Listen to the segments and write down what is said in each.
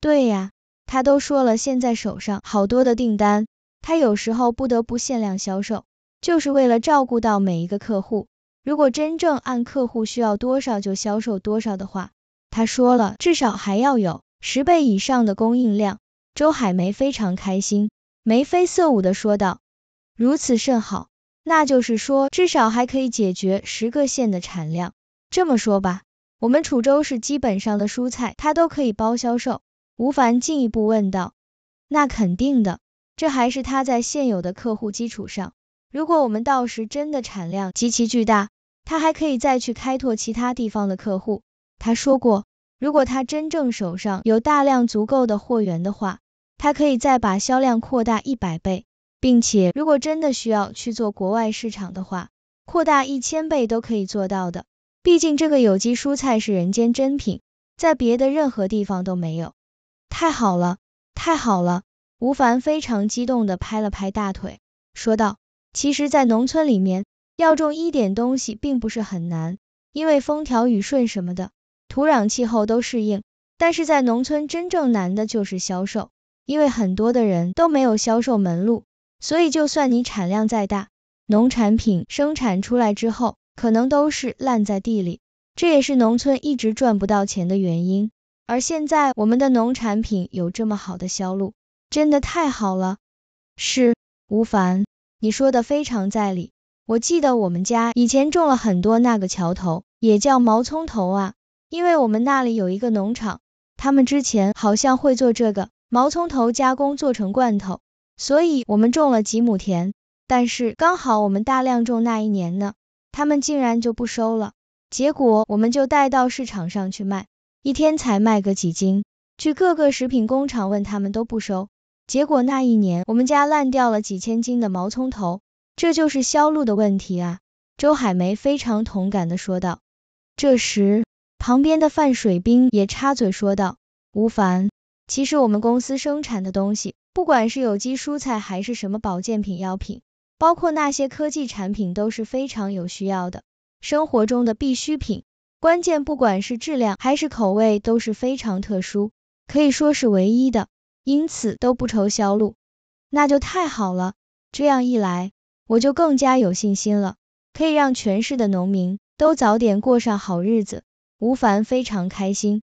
对呀，他都说了，现在手上好多的订单，他有时候不得不限量销售，就是为了照顾到每一个客户。如果真正按客户需要多少就销售多少的话，他说了，至少还要有十倍以上的供应量。周海梅非常开心，眉飞色舞的说道：“如此甚好，那就是说至少还可以解决十个县的产量。这么说吧，我们楚州市基本上的蔬菜他都可以包销售。”吴凡进一步问道：“那肯定的，这还是他在现有的客户基础上。如果我们到时真的产量极其巨大，他还可以再去开拓其他地方的客户。他说过，如果他真正手上有大量足够的货源的话，他可以再把销量扩大一百倍，并且如果真的需要去做国外市场的话，扩大一千倍都可以做到的。毕竟这个有机蔬菜是人间珍品，在别的任何地方都没有。”太好了，太好了！吴凡非常激动的拍了拍大腿，说道：“其实，在农村里面，要种一点东西并不是很难，因为风调雨顺什么的，土壤气候都适应。但是在农村真正难的就是销售，因为很多的人都没有销售门路，所以就算你产量再大，农产品生产出来之后，可能都是烂在地里，这也是农村一直赚不到钱的原因。”而现在我们的农产品有这么好的销路，真的太好了。是，吴凡，你说的非常在理。我记得我们家以前种了很多那个桥头，也叫毛葱头啊，因为我们那里有一个农场，他们之前好像会做这个毛葱头加工，做成罐头。所以我们种了几亩田，但是刚好我们大量种那一年呢，他们竟然就不收了，结果我们就带到市场上去卖。一天才卖个几斤，去各个食品工厂问他们都不收，结果那一年我们家烂掉了几千斤的毛葱头，这就是销路的问题啊。”周海梅非常同感的说道。这时，旁边的范水兵也插嘴说道：“吴凡，其实我们公司生产的东西，不管是有机蔬菜还是什么保健品、药品，包括那些科技产品，都是非常有需要的，生活中的必需品。”关键不管是质量还是口味都是非常特殊，可以说是唯一的，因此都不愁销路，那就太好了。这样一来，我就更加有信心了，可以让全市的农民都早点过上好日子。吴凡非常开心。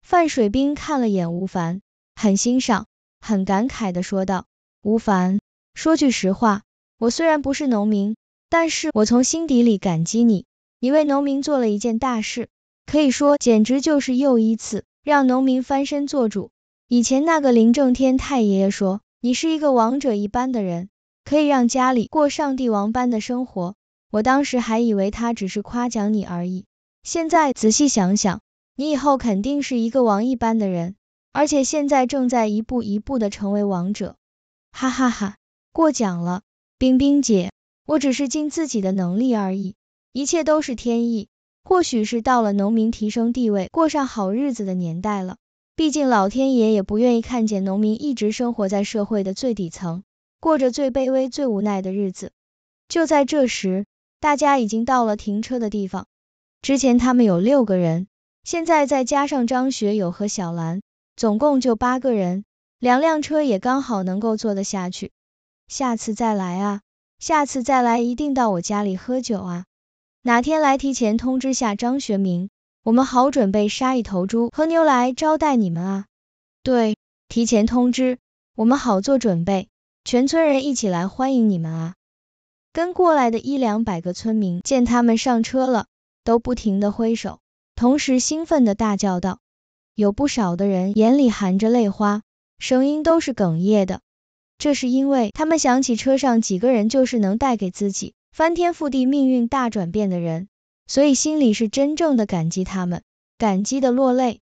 范水兵看了眼吴凡，很欣赏，很感慨地说道：“吴凡，说句实话，我虽然不是农民，但是我从心底里感激你。”你为农民做了一件大事，可以说简直就是又一次让农民翻身做主。以前那个林正天太爷爷说你是一个王者一般的人，可以让家里过上帝王般的生活。我当时还以为他只是夸奖你而已。现在仔细想想，你以后肯定是一个王一般的人，而且现在正在一步一步的成为王者。哈哈哈，过奖了，冰冰姐，我只是尽自己的能力而已。一切都是天意，或许是到了农民提升地位，过上好日子的年代了。毕竟老天爷也不愿意看见农民一直生活在社会的最底层，过着最卑微、最无奈的日子。就在这时，大家已经到了停车的地方。之前他们有六个人，现在再加上张学友和小兰，总共就八个人，两辆车也刚好能够坐得下去。下次再来啊，下次再来一定到我家里喝酒啊。哪天来提前通知下张学明，我们好准备杀一头猪和牛来招待你们啊。对，提前通知，我们好做准备，全村人一起来欢迎你们啊。跟过来的一两百个村民，见他们上车了，都不停的挥手，同时兴奋的大叫道，有不少的人眼里含着泪花，声音都是哽咽的，这是因为他们想起车上几个人就是能带给自己。翻天覆地、命运大转变的人，所以心里是真正的感激他们，感激的落泪。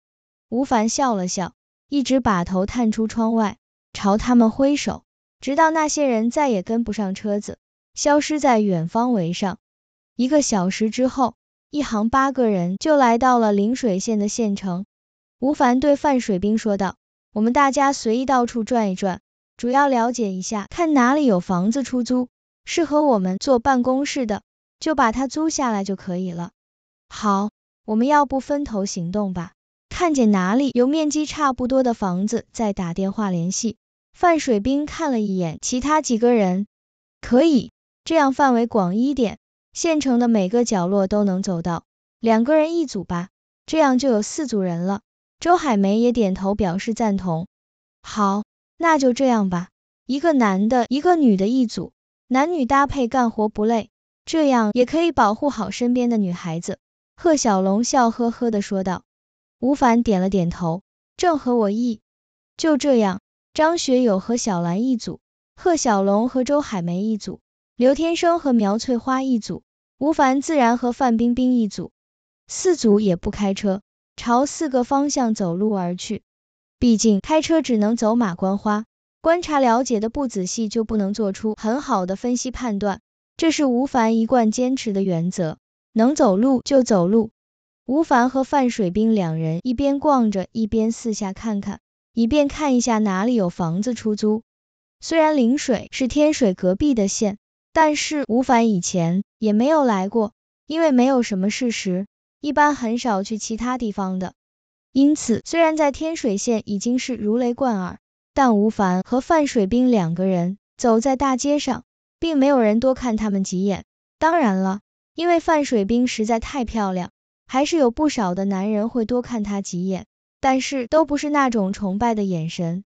吴凡笑了笑，一直把头探出窗外，朝他们挥手，直到那些人再也跟不上车子，消失在远方围上。一个小时之后，一行八个人就来到了陵水县的县城。吴凡对范水兵说道：“我们大家随意到处转一转，主要了解一下，看哪里有房子出租。”适合我们做办公室的，就把它租下来就可以了。好，我们要不分头行动吧，看见哪里有面积差不多的房子，再打电话联系。范水兵看了一眼其他几个人，可以，这样范围广一点，县城的每个角落都能走到。两个人一组吧，这样就有四组人了。周海梅也点头表示赞同。好，那就这样吧，一个男的，一个女的一组。男女搭配干活不累，这样也可以保护好身边的女孩子。贺小龙笑呵呵地说道。吴凡点了点头，正合我意。就这样，张学友和小兰一组，贺小龙和周海梅一组，刘天生和苗翠花一组，吴凡自然和范冰冰一组。四组也不开车，朝四个方向走路而去。毕竟开车只能走马观花。观察了解的不仔细，就不能做出很好的分析判断，这是吴凡一贯坚持的原则。能走路就走路。吴凡和范水兵两人一边逛着，一边四下看看，以便看一下哪里有房子出租。虽然陵水是天水隔壁的县，但是吴凡以前也没有来过，因为没有什么事实，一般很少去其他地方的。因此，虽然在天水县已经是如雷贯耳。但吴凡和范水兵两个人走在大街上，并没有人多看他们几眼。当然了，因为范水兵实在太漂亮，还是有不少的男人会多看她几眼，但是都不是那种崇拜的眼神。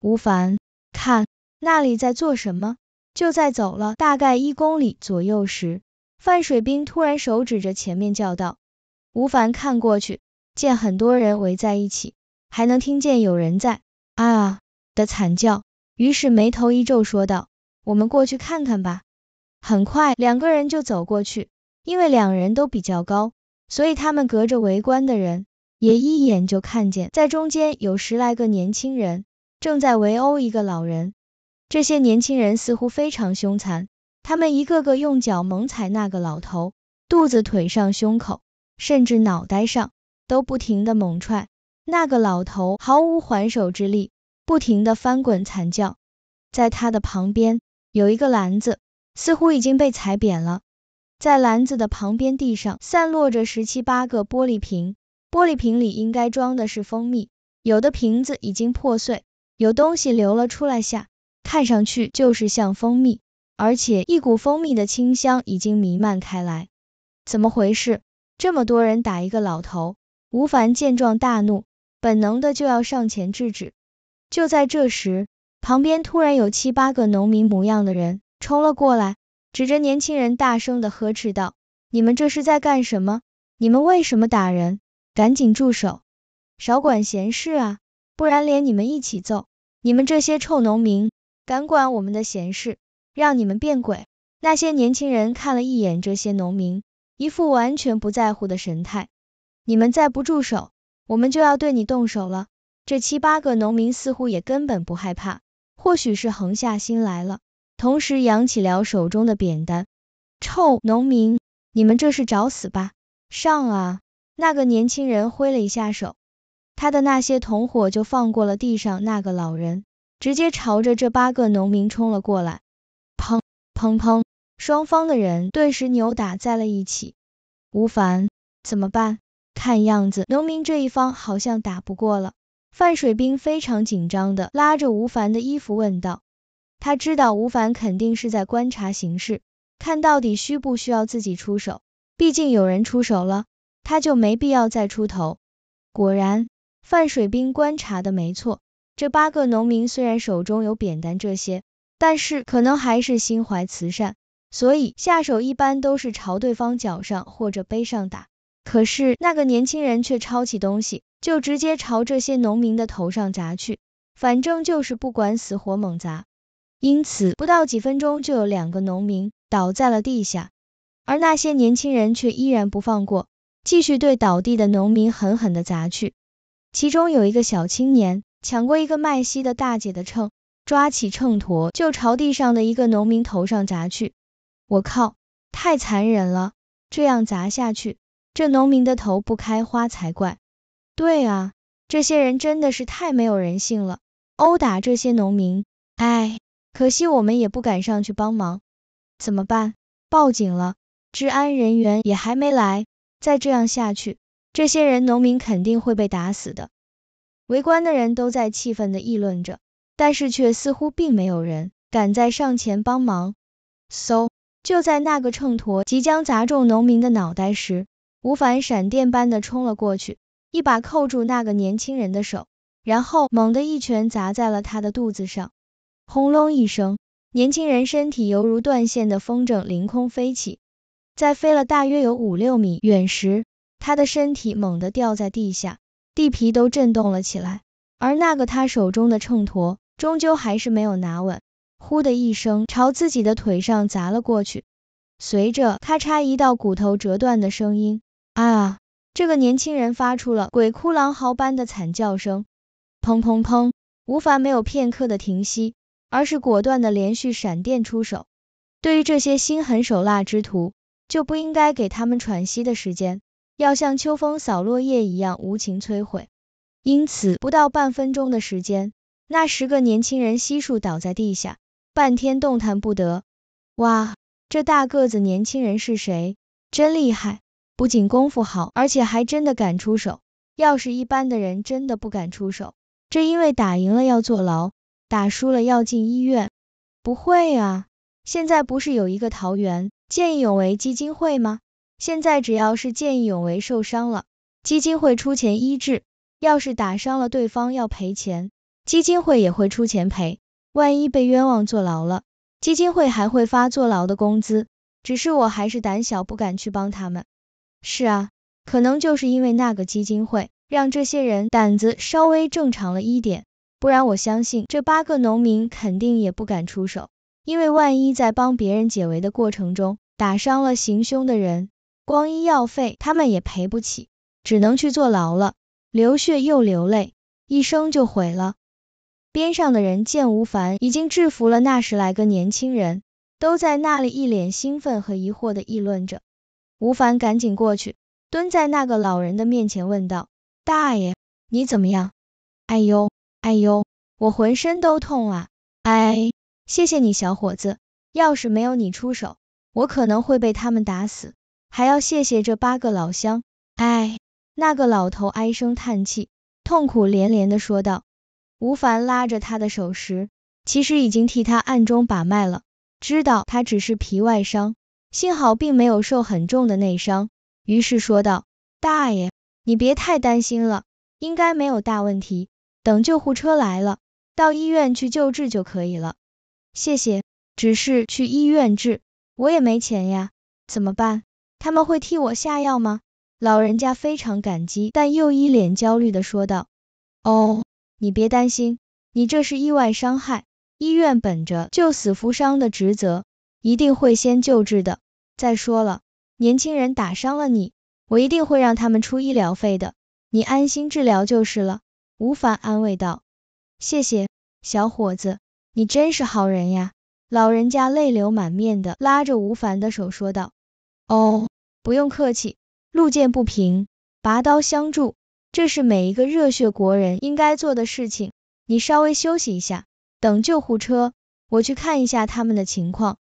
吴凡，看，那里在做什么？就在走了大概一公里左右时，范水兵突然手指着前面叫道：“吴凡，看过去，见很多人围在一起，还能听见有人在……啊！”的惨叫，于是眉头一皱，说道：“我们过去看看吧。”很快，两个人就走过去，因为两人都比较高，所以他们隔着围观的人，也一眼就看见，在中间有十来个年轻人正在围殴一个老人。这些年轻人似乎非常凶残，他们一个个用脚猛踩那个老头肚子、腿上、胸口，甚至脑袋上都不停的猛踹，那个老头毫无还手之力。不停的翻滚惨叫，在他的旁边有一个篮子，似乎已经被踩扁了。在篮子的旁边地上散落着十七八个玻璃瓶，玻璃瓶里应该装的是蜂蜜，有的瓶子已经破碎，有东西流了出来下，看上去就是像蜂蜜，而且一股蜂蜜的清香已经弥漫开来。怎么回事？这么多人打一个老头？吴凡见状大怒，本能的就要上前制止。就在这时，旁边突然有七八个农民模样的人冲了过来，指着年轻人大声的呵斥道：“你们这是在干什么？你们为什么打人？赶紧住手，少管闲事啊！不然连你们一起揍！你们这些臭农民，敢管我们的闲事，让你们变鬼！”那些年轻人看了一眼这些农民，一副完全不在乎的神态：“你们再不住手，我们就要对你动手了。”这七八个农民似乎也根本不害怕，或许是横下心来了，同时扬起了手中的扁担。臭农民，你们这是找死吧！上啊！那个年轻人挥了一下手，他的那些同伙就放过了地上那个老人，直接朝着这八个农民冲了过来。砰砰砰，双方的人顿时扭打在了一起。吴凡，怎么办？看样子农民这一方好像打不过了。范水兵非常紧张的拉着吴凡的衣服问道，他知道吴凡肯定是在观察形势，看到底需不需要自己出手，毕竟有人出手了，他就没必要再出头。果然，范水兵观察的没错，这八个农民虽然手中有扁担这些，但是可能还是心怀慈善，所以下手一般都是朝对方脚上或者背上打。可是那个年轻人却抄起东西，就直接朝这些农民的头上砸去，反正就是不管死活猛砸。因此不到几分钟，就有两个农民倒在了地下，而那些年轻人却依然不放过，继续对倒地的农民狠狠的砸去。其中有一个小青年抢过一个卖西的大姐的秤，抓起秤砣就朝地上的一个农民头上砸去。我靠，太残忍了，这样砸下去。这农民的头不开花才怪！对啊，这些人真的是太没有人性了，殴打这些农民，哎，可惜我们也不敢上去帮忙，怎么办？报警了，治安人员也还没来，再这样下去，这些人农民肯定会被打死的。围观的人都在气愤的议论着，但是却似乎并没有人敢再上前帮忙。嗖！就在那个秤砣即将砸中农民的脑袋时，吴凡闪电般的冲了过去，一把扣住那个年轻人的手，然后猛地一拳砸在了他的肚子上，轰隆一声，年轻人身体犹如断线的风筝凌空飞起，在飞了大约有五六米远时，他的身体猛地掉在地下，地皮都震动了起来，而那个他手中的秤砣终究还是没有拿稳，呼的一声朝自己的腿上砸了过去，随着咔嚓一道骨头折断的声音。啊！这个年轻人发出了鬼哭狼嚎般的惨叫声，砰砰砰，吴凡没有片刻的停息，而是果断的连续闪电出手。对于这些心狠手辣之徒，就不应该给他们喘息的时间，要像秋风扫落叶一样无情摧毁。因此，不到半分钟的时间，那十个年轻人悉数倒在地下，半天动弹不得。哇，这大个子年轻人是谁？真厉害！不仅功夫好，而且还真的敢出手。要是一般的人，真的不敢出手，这因为打赢了要坐牢，打输了要进医院。不会啊，现在不是有一个桃园见义勇为基金会吗？现在只要是见义勇为受伤了，基金会出钱医治；要是打伤了对方要赔钱，基金会也会出钱赔。万一被冤枉坐牢了，基金会还会发坐牢的工资。只是我还是胆小，不敢去帮他们。是啊，可能就是因为那个基金会，让这些人胆子稍微正常了一点，不然我相信这八个农民肯定也不敢出手。因为万一在帮别人解围的过程中打伤了行凶的人，光医药费他们也赔不起，只能去坐牢了，流血又流泪，一生就毁了。边上的人见吴凡已经制服了那十来个年轻人，都在那里一脸兴奋和疑惑的议论着。吴凡赶紧过去，蹲在那个老人的面前问道：“大爷，你怎么样？”“哎呦，哎呦，我浑身都痛啊！”“哎，谢谢你小伙子，要是没有你出手，我可能会被他们打死。还要谢谢这八个老乡。”“哎。”那个老头唉声叹气，痛苦连连的说道。吴凡拉着他的手时，其实已经替他暗中把脉了，知道他只是皮外伤。幸好并没有受很重的内伤，于是说道：“大爷，你别太担心了，应该没有大问题。等救护车来了，到医院去救治就可以了。谢谢，只是去医院治，我也没钱呀，怎么办？他们会替我下药吗？”老人家非常感激，但又一脸焦虑的说道：“哦，你别担心，你这是意外伤害，医院本着救死扶伤的职责。”一定会先救治的。再说了，年轻人打伤了你，我一定会让他们出医疗费的。你安心治疗就是了。”吴凡安慰道。谢谢，小伙子，你真是好人呀！”老人家泪流满面的拉着吴凡的手说道。哦，不用客气，路见不平，拔刀相助，这是每一个热血国人应该做的事情。你稍微休息一下，等救护车，我去看一下他们的情况。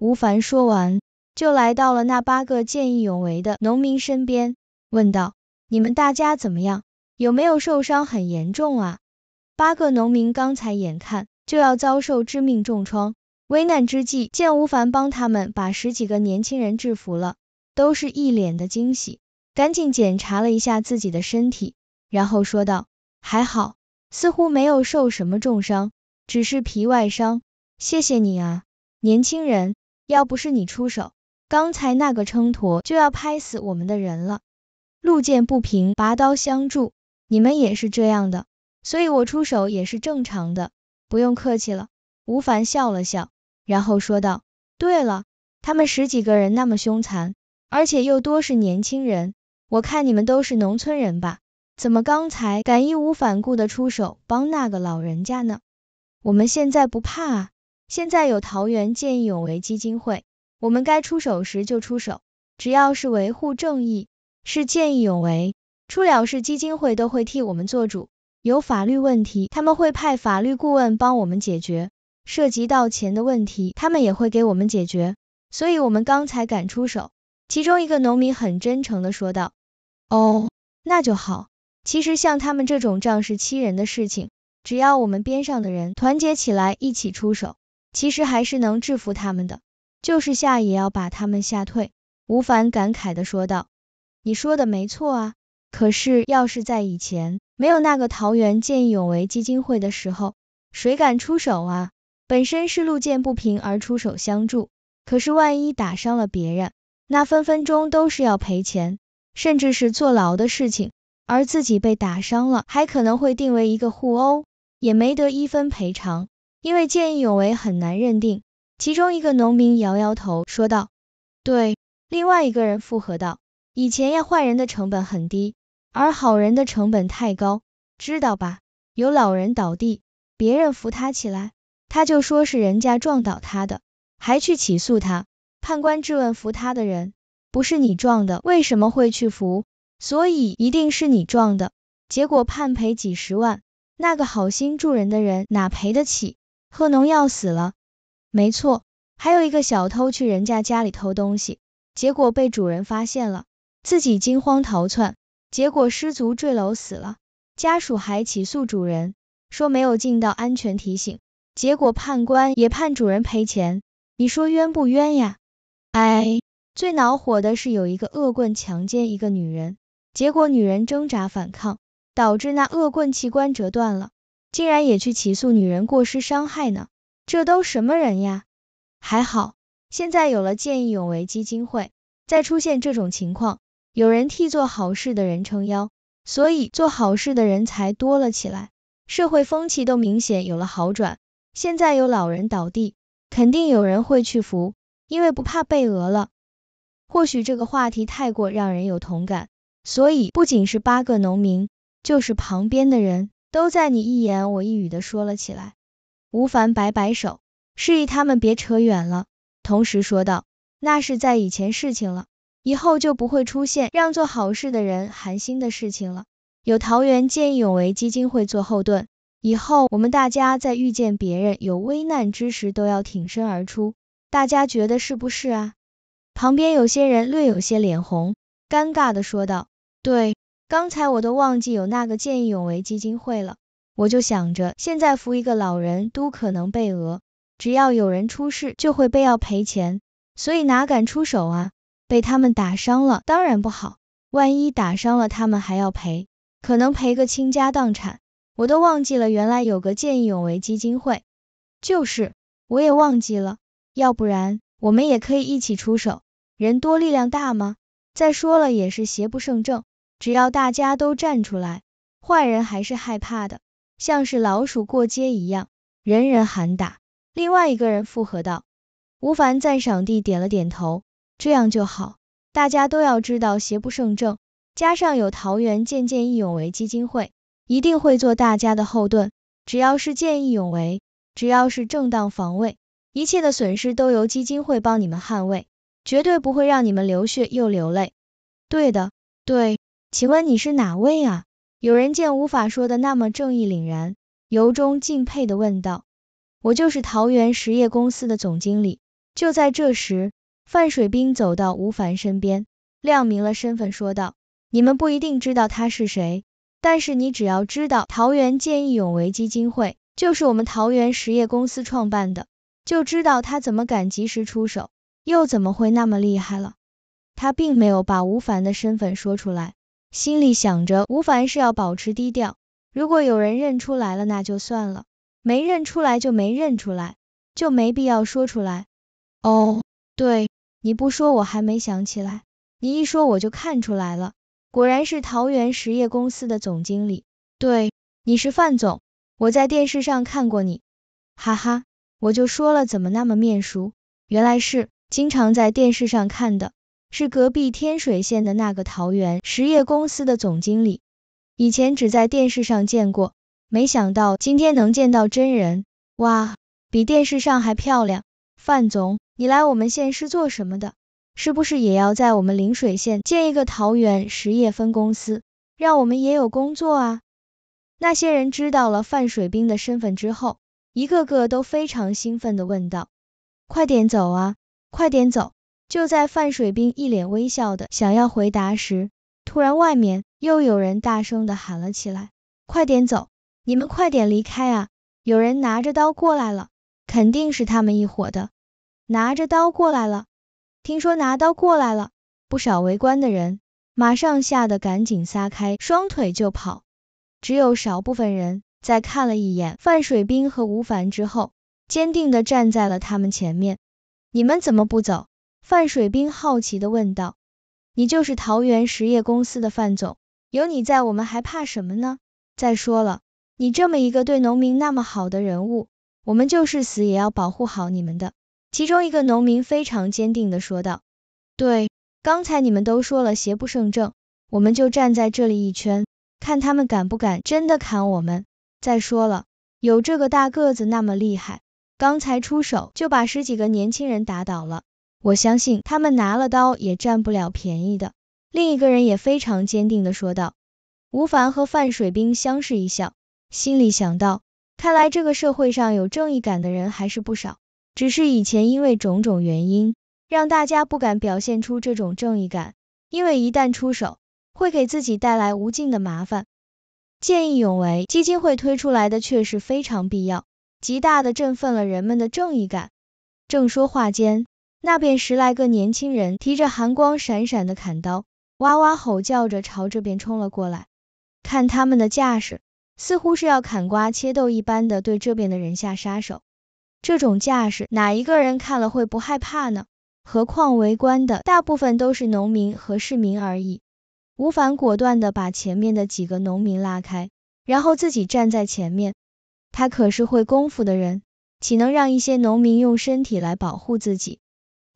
吴凡说完，就来到了那八个见义勇为的农民身边，问道：“你们大家怎么样？有没有受伤很严重啊？”八个农民刚才眼看就要遭受致命重创，危难之际见吴凡帮他们把十几个年轻人制服了，都是一脸的惊喜，赶紧检查了一下自己的身体，然后说道：“还好，似乎没有受什么重伤，只是皮外伤。谢谢你啊，年轻人。”要不是你出手，刚才那个秤砣就要拍死我们的人了。路见不平，拔刀相助，你们也是这样的，所以我出手也是正常的，不用客气了。吴凡笑了笑，然后说道，对了，他们十几个人那么凶残，而且又多是年轻人，我看你们都是农村人吧？怎么刚才敢义无反顾的出手帮那个老人家呢？我们现在不怕啊。现在有桃园见义勇为基金会，我们该出手时就出手，只要是维护正义，是见义勇为，出了事基金会都会替我们做主。有法律问题，他们会派法律顾问帮我们解决；涉及到钱的问题，他们也会给我们解决。所以，我们刚才敢出手。其中一个农民很真诚的说道：“哦，那就好。其实像他们这种仗势欺人的事情，只要我们边上的人团结起来一起出手。”其实还是能制服他们的，就是吓也要把他们吓退。吴凡感慨的说道：“你说的没错啊，可是要是在以前没有那个桃园见义勇为基金会的时候，谁敢出手啊？本身是路见不平而出手相助，可是万一打伤了别人，那分分钟都是要赔钱，甚至是坐牢的事情。而自己被打伤了，还可能会定为一个互殴，也没得一分赔偿。”因为见义勇为很难认定，其中一个农民摇摇头说道：“对。”另外一个人附和道：“以前要坏人的成本很低，而好人的成本太高，知道吧？有老人倒地，别人扶他起来，他就说是人家撞倒他的，还去起诉他。判官质问扶他的人：不是你撞的，为什么会去扶？所以一定是你撞的。结果判赔几十万，那个好心助人的人哪赔得起？”喝农药死了，没错。还有一个小偷去人家家里偷东西，结果被主人发现了，自己惊慌逃窜，结果失足坠楼死了。家属还起诉主人，说没有尽到安全提醒，结果判官也判主人赔钱。你说冤不冤呀？哎，最恼火的是有一个恶棍强奸一个女人，结果女人挣扎反抗，导致那恶棍器官折断了。竟然也去起诉女人过失伤害呢？这都什么人呀？还好，现在有了见义勇为基金会，再出现这种情况，有人替做好事的人撑腰，所以做好事的人才多了起来，社会风气都明显有了好转。现在有老人倒地，肯定有人会去扶，因为不怕被讹了。或许这个话题太过让人有同感，所以不仅是八个农民，就是旁边的人。都在你一言我一语的说了起来，吴凡摆摆手，示意他们别扯远了，同时说道，那是在以前事情了，以后就不会出现让做好事的人寒心的事情了，有桃园见义勇为基金会做后盾，以后我们大家在遇见别人有危难之时，都要挺身而出，大家觉得是不是啊？旁边有些人略有些脸红，尴尬的说道，对。刚才我都忘记有那个见义勇为基金会了，我就想着现在扶一个老人都可能被讹，只要有人出事就会被要赔钱，所以哪敢出手啊？被他们打伤了当然不好，万一打伤了他们还要赔，可能赔个倾家荡产。我都忘记了原来有个见义勇为基金会，就是我也忘记了，要不然我们也可以一起出手，人多力量大嘛。再说了也是邪不胜正。只要大家都站出来，坏人还是害怕的，像是老鼠过街一样，人人喊打。另外一个人附和道。吴凡赞赏地点了点头，这样就好，大家都要知道邪不胜正，加上有桃园见见义勇为基金会，一定会做大家的后盾。只要是见义勇为，只要是正当防卫，一切的损失都由基金会帮你们捍卫，绝对不会让你们流血又流泪。对的，对。请问你是哪位啊？有人见吴法说的那么正义凛然，由衷敬佩的问道。我就是桃园实业公司的总经理。就在这时，范水兵走到吴凡身边，亮明了身份，说道：你们不一定知道他是谁，但是你只要知道桃园见义勇为基金会就是我们桃园实业公司创办的，就知道他怎么敢及时出手，又怎么会那么厉害了。他并没有把吴凡的身份说出来。心里想着，吴凡是要保持低调。如果有人认出来了，那就算了；没认出来就没认出来，就没必要说出来。哦，对，你不说我还没想起来，你一说我就看出来了，果然是桃园实业公司的总经理。对，你是范总，我在电视上看过你。哈哈，我就说了，怎么那么面熟？原来是经常在电视上看的。是隔壁天水县的那个桃园实业公司的总经理，以前只在电视上见过，没想到今天能见到真人，哇，比电视上还漂亮。范总，你来我们县是做什么的？是不是也要在我们临水县建一个桃园实业分公司，让我们也有工作啊？那些人知道了范水兵的身份之后，一个个都非常兴奋的问道，快点走啊，快点走。就在范水兵一脸微笑的想要回答时，突然外面又有人大声的喊了起来：“快点走，你们快点离开啊！有人拿着刀过来了，肯定是他们一伙的，拿着刀过来了。听说拿刀过来了，不少围观的人马上吓得赶紧撒开双腿就跑，只有少部分人在看了一眼范水兵和吴凡之后，坚定的站在了他们前面。你们怎么不走？”范水兵好奇的问道：“你就是桃园实业公司的范总，有你在，我们还怕什么呢？再说了，你这么一个对农民那么好的人物，我们就是死也要保护好你们的。”其中一个农民非常坚定的说道：“对，刚才你们都说了邪不胜正，我们就站在这里一圈，看他们敢不敢真的砍我们。再说了，有这个大个子那么厉害，刚才出手就把十几个年轻人打倒了。”我相信他们拿了刀也占不了便宜的。另一个人也非常坚定的说道。吴凡和范水兵相视一笑，心里想到，看来这个社会上有正义感的人还是不少，只是以前因为种种原因，让大家不敢表现出这种正义感，因为一旦出手，会给自己带来无尽的麻烦。见义勇为基金会推出来的确实非常必要，极大的振奋了人们的正义感。正说话间。那边十来个年轻人提着寒光闪闪的砍刀，哇哇吼叫着朝这边冲了过来。看他们的架势，似乎是要砍瓜切豆一般的对这边的人下杀手。这种架势，哪一个人看了会不害怕呢？何况围观的大部分都是农民和市民而已。吴凡果断的把前面的几个农民拉开，然后自己站在前面。他可是会功夫的人，岂能让一些农民用身体来保护自己？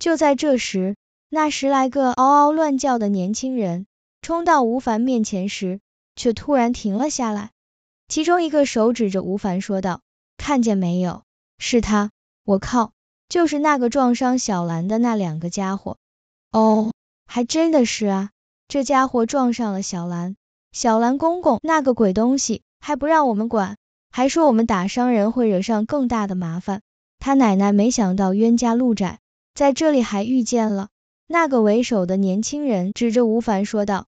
就在这时，那十来个嗷嗷乱叫的年轻人冲到吴凡面前时，却突然停了下来。其中一个手指着吴凡说道：“看见没有，是他！我靠，就是那个撞伤小兰的那两个家伙。”“哦，还真的是啊，这家伙撞上了小兰，小兰公公那个鬼东西还不让我们管，还说我们打伤人会惹上更大的麻烦。他奶奶，没想到冤家路窄。”在这里还遇见了那个为首的年轻人，指着吴凡说道：“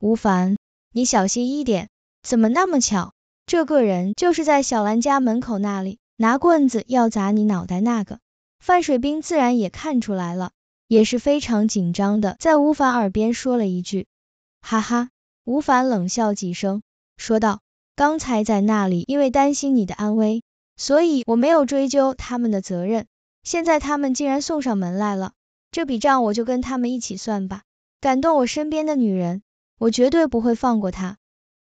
吴凡，你小心一点，怎么那么巧？这个人就是在小兰家门口那里拿棍子要砸你脑袋那个。”范水兵自然也看出来了，也是非常紧张的，在吴凡耳边说了一句：“哈哈。”吴凡冷笑几声，说道：“刚才在那里，因为担心你的安危，所以我没有追究他们的责任。”现在他们竟然送上门来了，这笔账我就跟他们一起算吧。敢动我身边的女人，我绝对不会放过他。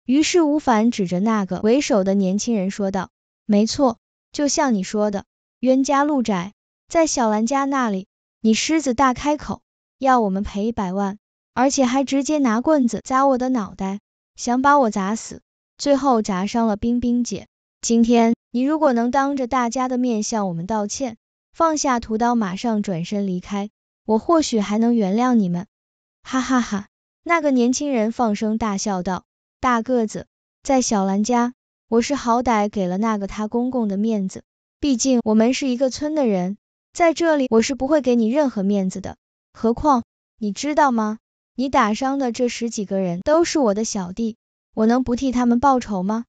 于是吴凡指着那个为首的年轻人说道：“没错，就像你说的，冤家路窄。在小兰家那里，你狮子大开口，要我们赔一百万，而且还直接拿棍子砸我的脑袋，想把我砸死，最后砸伤了冰冰姐。今天你如果能当着大家的面向我们道歉。”放下屠刀，马上转身离开。我或许还能原谅你们。哈哈哈！那个年轻人放声大笑道：“大个子，在小兰家，我是好歹给了那个他公公的面子，毕竟我们是一个村的人。在这里，我是不会给你任何面子的。何况，你知道吗？你打伤的这十几个人都是我的小弟，我能不替他们报仇吗？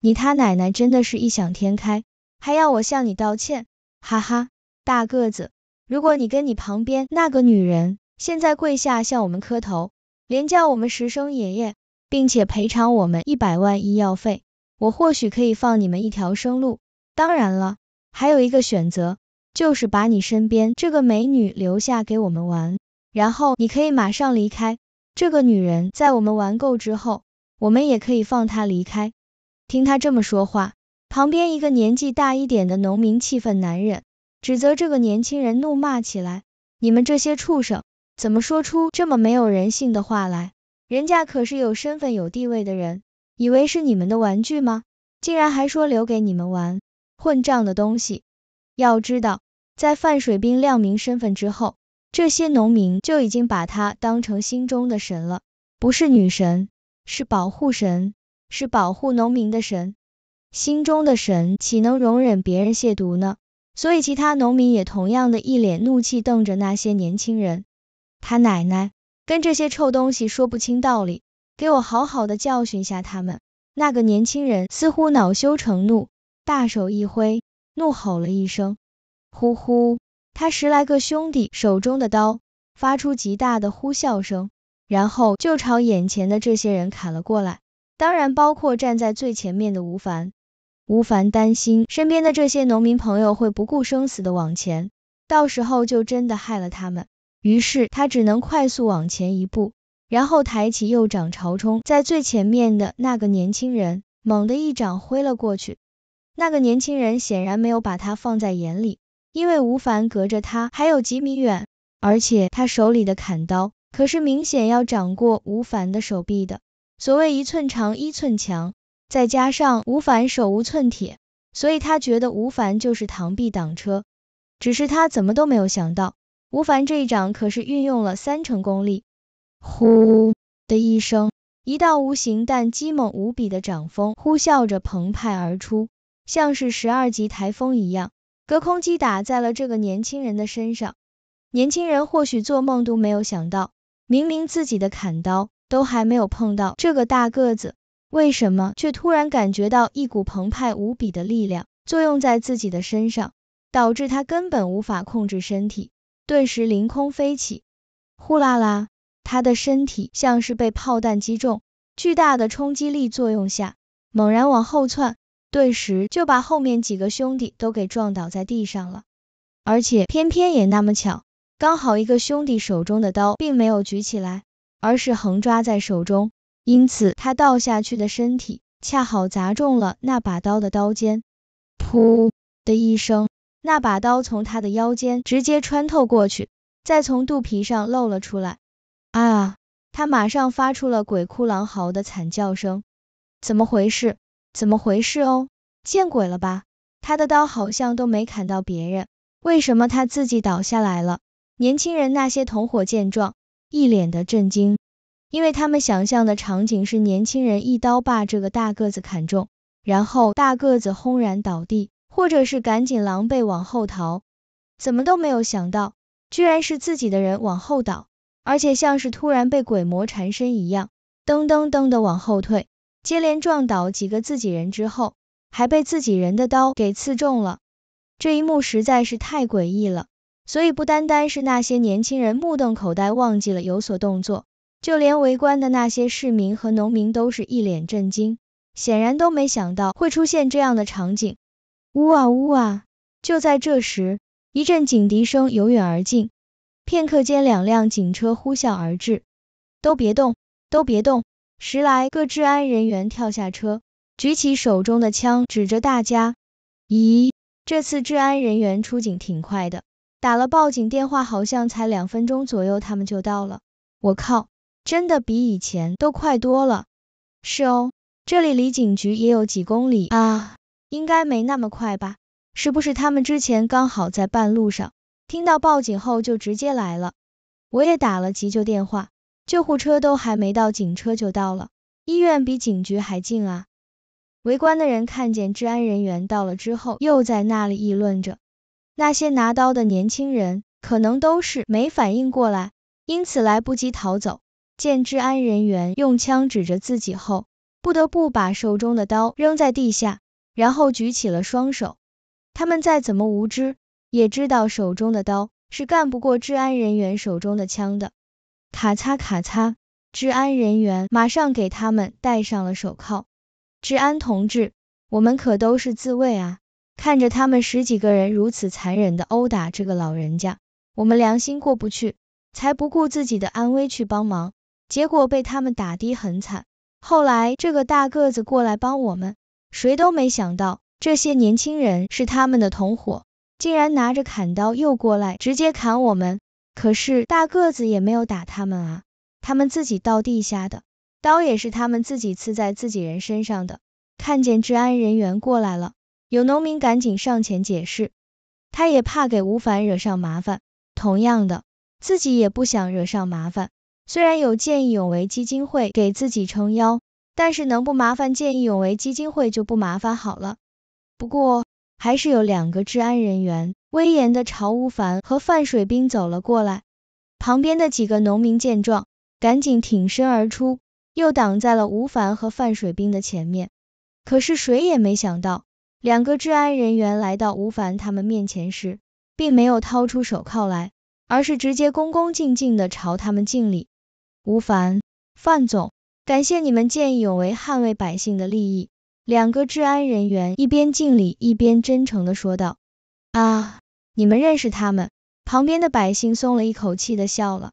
你他奶奶真的是异想天开，还要我向你道歉？哈哈！”大个子，如果你跟你旁边那个女人现在跪下向我们磕头，连叫我们十声爷爷，并且赔偿我们一百万医药费，我或许可以放你们一条生路。当然了，还有一个选择，就是把你身边这个美女留下给我们玩，然后你可以马上离开。这个女人在我们玩够之后，我们也可以放她离开。听他这么说话，旁边一个年纪大一点的农民气愤难忍。指责这个年轻人，怒骂起来：“你们这些畜生，怎么说出这么没有人性的话来？人家可是有身份有地位的人，以为是你们的玩具吗？竟然还说留给你们玩，混账的东西！要知道，在范水兵亮明身份之后，这些农民就已经把他当成心中的神了，不是女神，是保护神，是保护农民的神。心中的神，岂能容忍别人亵渎呢？”所以，其他农民也同样的一脸怒气，瞪着那些年轻人。他奶奶，跟这些臭东西说不清道理，给我好好的教训下他们！那个年轻人似乎恼羞成怒，大手一挥，怒吼了一声：“呼呼！”他十来个兄弟手中的刀发出极大的呼啸声，然后就朝眼前的这些人砍了过来，当然包括站在最前面的吴凡。吴凡担心身边的这些农民朋友会不顾生死的往前，到时候就真的害了他们。于是他只能快速往前一步，然后抬起右掌朝冲在最前面的那个年轻人猛地一掌挥了过去。那个年轻人显然没有把他放在眼里，因为吴凡隔着他还有几米远，而且他手里的砍刀可是明显要长过吴凡的手臂的。所谓一寸长一寸强。再加上吴凡手无寸铁，所以他觉得吴凡就是螳臂挡车。只是他怎么都没有想到，吴凡这一掌可是运用了三成功力。呼的一声，一道无形但激猛无比的掌风呼啸着澎湃而出，像是十二级台风一样，隔空击打在了这个年轻人的身上。年轻人或许做梦都没有想到，明明自己的砍刀都还没有碰到这个大个子。为什么却突然感觉到一股澎湃无比的力量作用在自己的身上，导致他根本无法控制身体，顿时凌空飞起。呼啦啦，他的身体像是被炮弹击中，巨大的冲击力作用下，猛然往后窜，顿时就把后面几个兄弟都给撞倒在地上了。而且偏偏也那么巧，刚好一个兄弟手中的刀并没有举起来，而是横抓在手中。因此，他倒下去的身体恰好砸中了那把刀的刀尖，噗的一声，那把刀从他的腰间直接穿透过去，再从肚皮上露了出来。啊！他马上发出了鬼哭狼嚎的惨叫声。怎么回事？怎么回事？哦，见鬼了吧！他的刀好像都没砍到别人，为什么他自己倒下来了？年轻人那些同伙见状，一脸的震惊。因为他们想象的场景是年轻人一刀把这个大个子砍中，然后大个子轰然倒地，或者是赶紧狼狈往后逃，怎么都没有想到，居然是自己的人往后倒，而且像是突然被鬼魔缠身一样，噔噔噔的往后退，接连撞倒几个自己人之后，还被自己人的刀给刺中了，这一幕实在是太诡异了，所以不单单是那些年轻人目瞪口呆，忘记了有所动作。就连围观的那些市民和农民都是一脸震惊，显然都没想到会出现这样的场景。呜啊呜啊！就在这时，一阵警笛声由远而近，片刻间，两辆警车呼啸而至。都别动，都别动！十来个治安人员跳下车，举起手中的枪指着大家。咦，这次治安人员出警挺快的，打了报警电话，好像才两分钟左右，他们就到了。我靠！真的比以前都快多了，是哦，这里离警局也有几公里啊，应该没那么快吧？是不是他们之前刚好在半路上听到报警后就直接来了？我也打了急救电话，救护车都还没到，警车就到了，医院比警局还近啊。围观的人看见治安人员到了之后，又在那里议论着，那些拿刀的年轻人可能都是没反应过来，因此来不及逃走。见治安人员用枪指着自己后，不得不把手中的刀扔在地下，然后举起了双手。他们再怎么无知，也知道手中的刀是干不过治安人员手中的枪的。咔嚓咔嚓，治安人员马上给他们戴上了手铐。治安同志，我们可都是自卫啊！看着他们十几个人如此残忍的殴打这个老人家，我们良心过不去，才不顾自己的安危去帮忙。结果被他们打的很惨，后来这个大个子过来帮我们，谁都没想到这些年轻人是他们的同伙，竟然拿着砍刀又过来直接砍我们，可是大个子也没有打他们啊，他们自己倒地下的，刀也是他们自己刺在自己人身上的，看见治安人员过来了，有农民赶紧上前解释，他也怕给吴凡惹上麻烦，同样的，自己也不想惹上麻烦。虽然有见义勇为基金会给自己撑腰，但是能不麻烦见义勇为基金会就不麻烦好了。不过，还是有两个治安人员威严的朝吴凡和范水兵走了过来。旁边的几个农民见状，赶紧挺身而出，又挡在了吴凡和范水兵的前面。可是谁也没想到，两个治安人员来到吴凡他们面前时，并没有掏出手铐来，而是直接恭恭敬敬的朝他们敬礼。吴凡，范总，感谢你们见义勇为，捍卫百姓的利益。两个治安人员一边敬礼，一边真诚的说道。啊，你们认识他们？旁边的百姓松了一口气的笑了。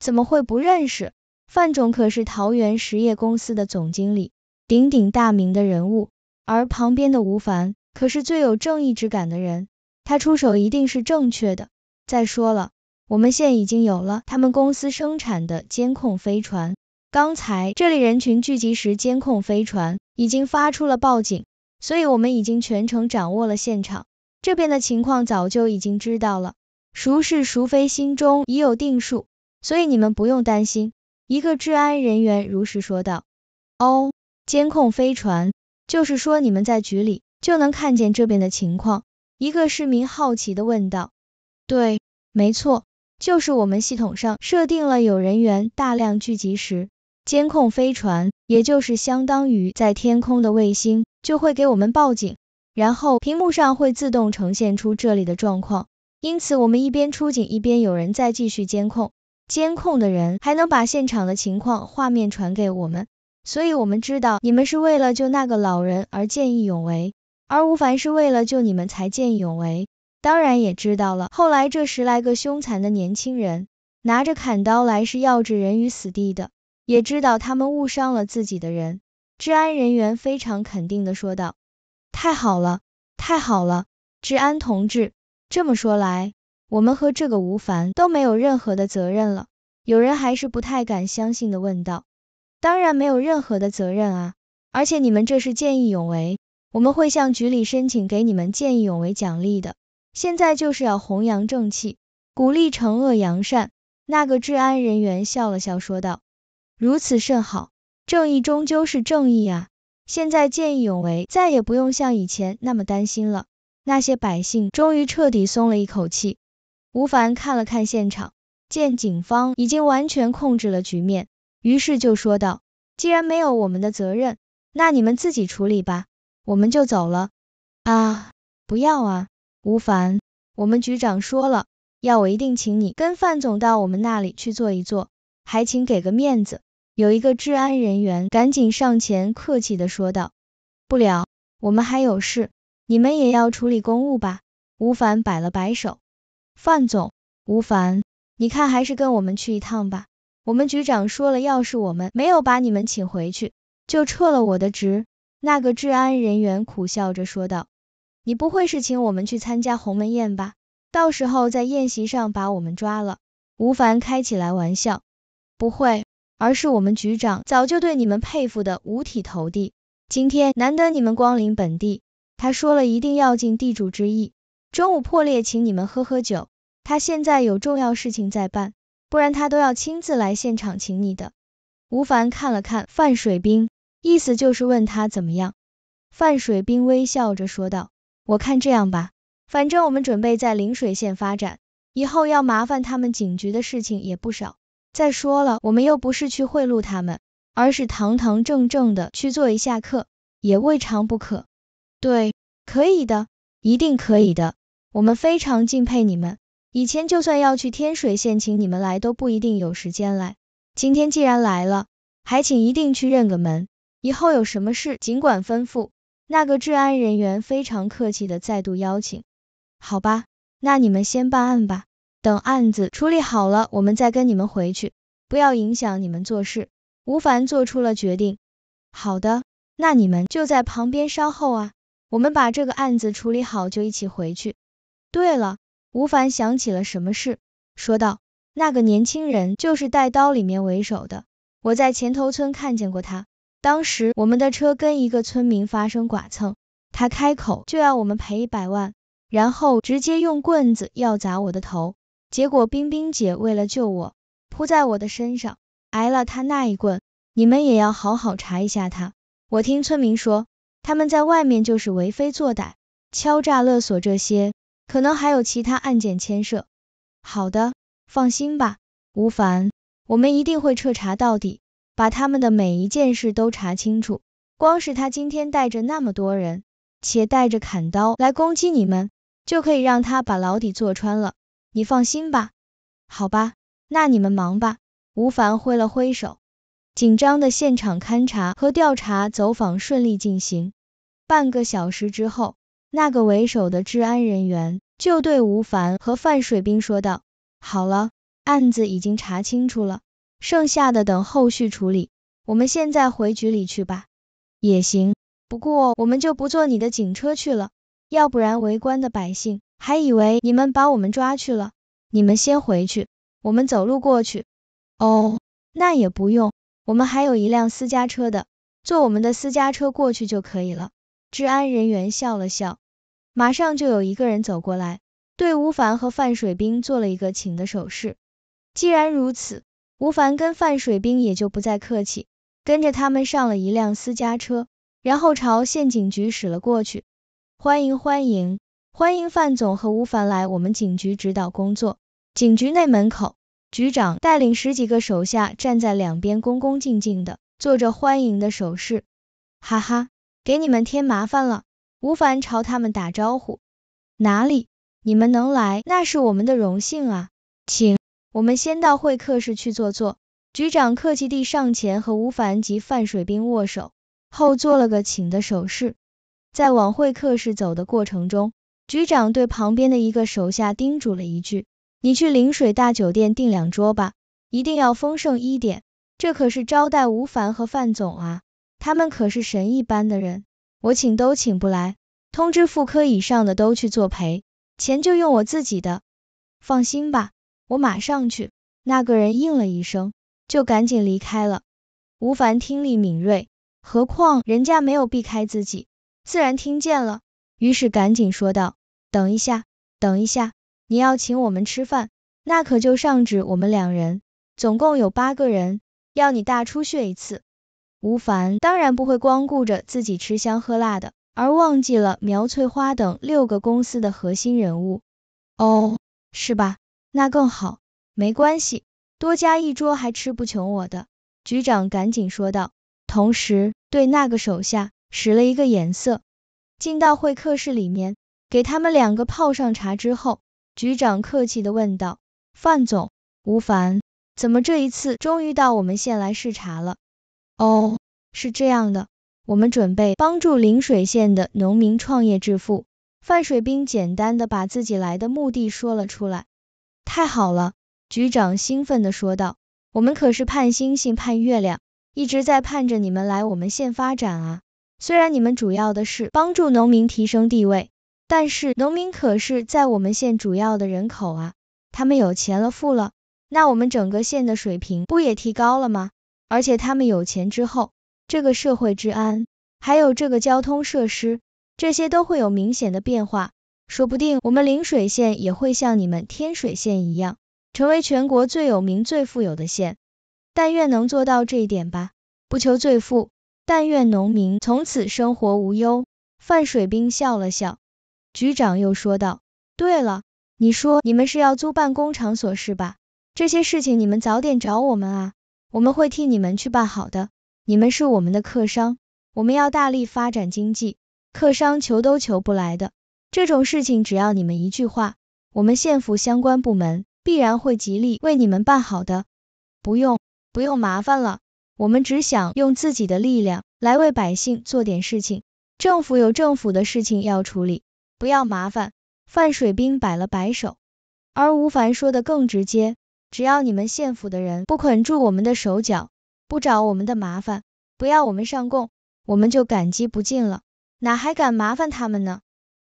怎么会不认识？范总可是桃园实业公司的总经理，鼎鼎大名的人物。而旁边的吴凡，可是最有正义之感的人，他出手一定是正确的。再说了。我们现已经有了他们公司生产的监控飞船，刚才这里人群聚集时，监控飞船已经发出了报警，所以我们已经全程掌握了现场这边的情况，早就已经知道了孰是孰非，心中已有定数，所以你们不用担心。一个治安人员如实说道。哦，监控飞船，就是说你们在局里就能看见这边的情况？一个市民好奇的问道。对，没错。就是我们系统上设定了有人员大量聚集时，监控飞船，也就是相当于在天空的卫星，就会给我们报警，然后屏幕上会自动呈现出这里的状况。因此，我们一边出警，一边有人在继续监控，监控的人还能把现场的情况画面传给我们，所以我们知道你们是为了救那个老人而见义勇为，而吴凡是为了救你们才见义勇为。当然也知道了，后来这十来个凶残的年轻人拿着砍刀来是要置人于死地的，也知道他们误伤了自己的人。治安人员非常肯定的说道：“太好了，太好了，治安同志，这么说来，我们和这个吴凡都没有任何的责任了。”有人还是不太敢相信的问道：“当然没有任何的责任啊，而且你们这是见义勇为，我们会向局里申请给你们见义勇为奖励的。”现在就是要弘扬正气，鼓励惩恶扬善。那个治安人员笑了笑，说道：“如此甚好，正义终究是正义啊！现在见义勇为，再也不用像以前那么担心了。”那些百姓终于彻底松了一口气。吴凡看了看现场，见警方已经完全控制了局面，于是就说道：“既然没有我们的责任，那你们自己处理吧，我们就走了。”啊，不要啊！吴凡，我们局长说了，要我一定请你跟范总到我们那里去坐一坐，还请给个面子。有一个治安人员赶紧上前，客气的说道：“不了，我们还有事，你们也要处理公务吧？”吴凡摆了摆手。范总，吴凡，你看还是跟我们去一趟吧，我们局长说了，要是我们没有把你们请回去，就撤了我的职。那个治安人员苦笑着说道。你不会是请我们去参加鸿门宴吧？到时候在宴席上把我们抓了？吴凡开起来玩笑，不会，而是我们局长早就对你们佩服的五体投地，今天难得你们光临本地，他说了一定要尽地主之谊，中午破例请你们喝喝酒，他现在有重要事情在办，不然他都要亲自来现场请你的。吴凡看了看范水兵，意思就是问他怎么样。范水兵微笑着说道。我看这样吧，反正我们准备在陵水县发展，以后要麻烦他们警局的事情也不少。再说了，我们又不是去贿赂他们，而是堂堂正正的去做一下客，也未尝不可。对，可以的，一定可以的。我们非常敬佩你们，以前就算要去天水县请你们来，都不一定有时间来。今天既然来了，还请一定去认个门，以后有什么事尽管吩咐。那个治安人员非常客气的再度邀请，好吧，那你们先办案吧，等案子处理好了，我们再跟你们回去，不要影响你们做事。吴凡做出了决定，好的，那你们就在旁边稍后啊，我们把这个案子处理好就一起回去。对了，吴凡想起了什么事，说道，那个年轻人就是带刀里面为首的，我在前头村看见过他。当时我们的车跟一个村民发生剐蹭，他开口就要我们赔一百万，然后直接用棍子要砸我的头，结果冰冰姐为了救我，扑在我的身上，挨了他那一棍。你们也要好好查一下他。我听村民说，他们在外面就是为非作歹，敲诈勒索这些，可能还有其他案件牵涉。好的，放心吧，吴凡，我们一定会彻查到底。把他们的每一件事都查清楚，光是他今天带着那么多人，且带着砍刀来攻击你们，就可以让他把牢底坐穿了。你放心吧。好吧，那你们忙吧。吴凡挥了挥手。紧张的现场勘查和调查走访顺利进行。半个小时之后，那个为首的治安人员就对吴凡和范水兵说道：“好了，案子已经查清楚了。”剩下的等后续处理，我们现在回局里去吧。也行，不过我们就不坐你的警车去了，要不然围观的百姓还以为你们把我们抓去了。你们先回去，我们走路过去。哦，那也不用，我们还有一辆私家车的，坐我们的私家车过去就可以了。治安人员笑了笑，马上就有一个人走过来，对吴凡和范水兵做了一个请的手势。既然如此。吴凡跟范水兵也就不再客气，跟着他们上了一辆私家车，然后朝县警局驶了过去。欢迎欢迎欢迎范总和吴凡来我们警局指导工作。警局内门口，局长带领十几个手下站在两边，恭恭敬敬的做着欢迎的手势。哈哈，给你们添麻烦了。吴凡朝他们打招呼。哪里，你们能来，那是我们的荣幸啊，请。我们先到会客室去坐坐。局长客气地上前和吴凡及范水兵握手，后做了个请的手势。在往会客室走的过程中，局长对旁边的一个手下叮嘱了一句：“你去临水大酒店订两桌吧，一定要丰盛一点。这可是招待吴凡和范总啊，他们可是神一般的人，我请都请不来。通知副科以上的都去作陪，钱就用我自己的。放心吧。”我马上去。那个人应了一声，就赶紧离开了。吴凡听力敏锐，何况人家没有避开自己，自然听见了。于是赶紧说道：“等一下，等一下，你要请我们吃饭，那可就上指我们两人，总共有八个人，要你大出血一次。”吴凡当然不会光顾着自己吃香喝辣的，而忘记了苗翠花等六个公司的核心人物。哦，是吧？那更好，没关系，多加一桌还吃不穷我的。局长赶紧说道，同时对那个手下使了一个眼色，进到会客室里面，给他们两个泡上茶之后，局长客气的问道：“范总，吴凡，怎么这一次终于到我们县来视察了？”“哦，是这样的，我们准备帮助邻水县的农民创业致富。”范水兵简单的把自己来的目的说了出来。太好了，局长兴奋地说道，我们可是盼星星盼月亮，一直在盼着你们来我们县发展啊。虽然你们主要的是帮助农民提升地位，但是农民可是在我们县主要的人口啊，他们有钱了富了，那我们整个县的水平不也提高了吗？而且他们有钱之后，这个社会治安还有这个交通设施，这些都会有明显的变化。说不定我们陵水县也会像你们天水县一样，成为全国最有名、最富有的县。但愿能做到这一点吧，不求最富，但愿农民从此生活无忧。范水兵笑了笑，局长又说道：“对了，你说你们是要租办公场所是吧？这些事情你们早点找我们啊，我们会替你们去办好的。你们是我们的客商，我们要大力发展经济，客商求都求不来的。”这种事情只要你们一句话，我们县府相关部门必然会极力为你们办好的。不用，不用麻烦了，我们只想用自己的力量来为百姓做点事情。政府有政府的事情要处理，不要麻烦。范水兵摆了摆手，而吴凡说的更直接，只要你们县府的人不捆住我们的手脚，不找我们的麻烦，不要我们上供，我们就感激不尽了，哪还敢麻烦他们呢？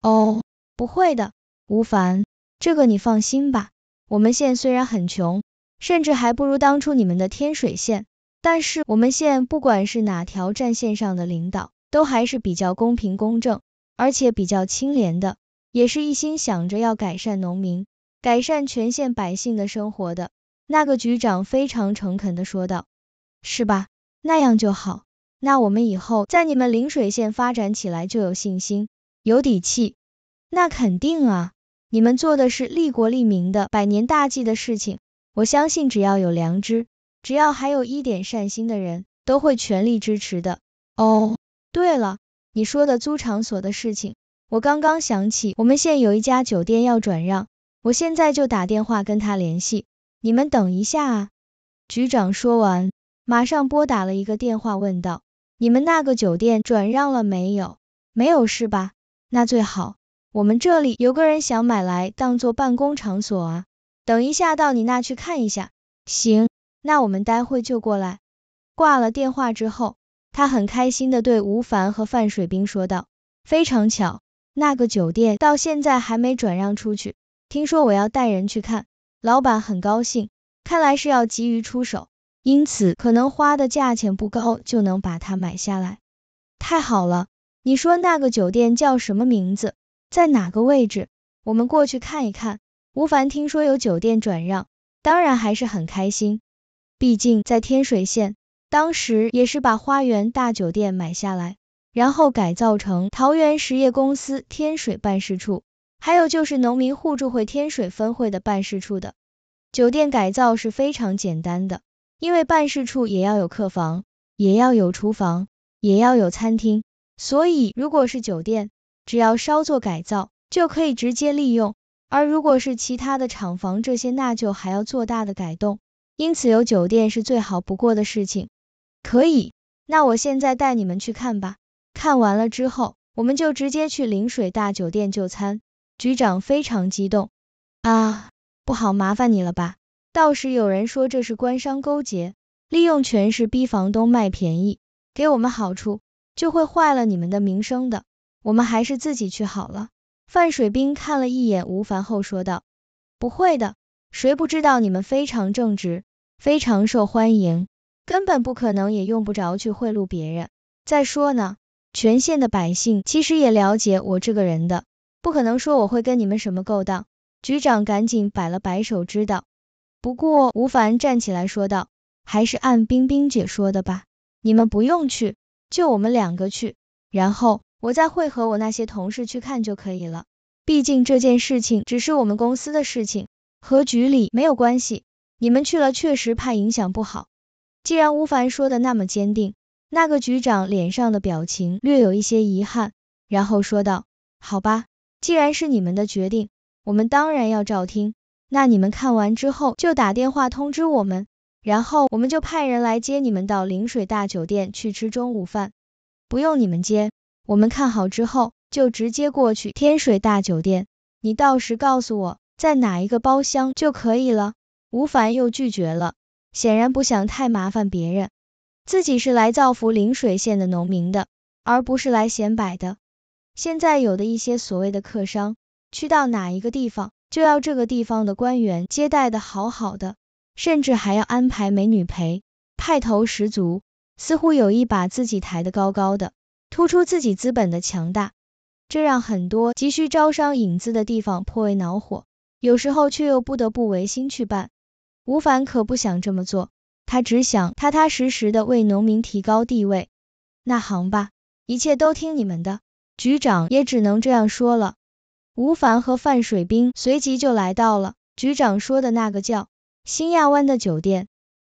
哦，不会的，吴凡，这个你放心吧。我们县虽然很穷，甚至还不如当初你们的天水县，但是我们县不管是哪条战线上的领导，都还是比较公平公正，而且比较清廉的，也是一心想着要改善农民，改善全县百姓的生活的。那个局长非常诚恳的说道，是吧？那样就好，那我们以后在你们陵水县发展起来就有信心。有底气，那肯定啊！你们做的是利国利民的百年大计的事情，我相信只要有良知，只要还有一点善心的人，都会全力支持的。哦，对了，你说的租场所的事情，我刚刚想起我们县有一家酒店要转让，我现在就打电话跟他联系。你们等一下啊！局长说完，马上拨打了一个电话，问道：你们那个酒店转让了没有？没有是吧？那最好，我们这里有个人想买来当做办公场所啊，等一下到你那去看一下。行，那我们待会就过来。挂了电话之后，他很开心的对吴凡和范水兵说道：“非常巧，那个酒店到现在还没转让出去，听说我要带人去看，老板很高兴，看来是要急于出手，因此可能花的价钱不高就能把它买下来。太好了。”你说那个酒店叫什么名字，在哪个位置？我们过去看一看。吴凡听说有酒店转让，当然还是很开心，毕竟在天水县，当时也是把花园大酒店买下来，然后改造成桃园实业公司天水办事处，还有就是农民互助会天水分会的办事处的。酒店改造是非常简单的，因为办事处也要有客房，也要有厨房，也要有餐厅。所以如果是酒店，只要稍作改造就可以直接利用，而如果是其他的厂房这些，那就还要做大的改动。因此有酒店是最好不过的事情。可以，那我现在带你们去看吧。看完了之后，我们就直接去陵水大酒店就餐。局长非常激动啊，不好麻烦你了吧？到时有人说这是官商勾结，利用权势逼房东卖便宜，给我们好处。就会坏了你们的名声的，我们还是自己去好了。范水兵看了一眼吴凡后说道：“不会的，谁不知道你们非常正直，非常受欢迎，根本不可能也用不着去贿赂别人。再说呢，全县的百姓其实也了解我这个人的，不可能说我会跟你们什么勾当。”局长赶紧摆了摆手，知道。不过吴凡站起来说道：“还是按冰冰姐说的吧，你们不用去。”就我们两个去，然后我再会和我那些同事去看就可以了。毕竟这件事情只是我们公司的事情，和局里没有关系。你们去了确实怕影响不好。既然吴凡说的那么坚定，那个局长脸上的表情略有一些遗憾，然后说道：“好吧，既然是你们的决定，我们当然要照听。那你们看完之后就打电话通知我们。”然后我们就派人来接你们到临水大酒店去吃中午饭，不用你们接，我们看好之后就直接过去天水大酒店，你到时告诉我在哪一个包厢就可以了。吴凡又拒绝了，显然不想太麻烦别人，自己是来造福临水县的农民的，而不是来显摆的。现在有的一些所谓的客商，去到哪一个地方，就要这个地方的官员接待的好好的。甚至还要安排美女陪，派头十足，似乎有意把自己抬得高高的，突出自己资本的强大，这让很多急需招商引资的地方颇为恼火，有时候却又不得不违心去办。吴凡可不想这么做，他只想踏踏实实的为农民提高地位。那行吧，一切都听你们的，局长也只能这样说了。吴凡和范水兵随即就来到了局长说的那个叫新亚湾的酒店，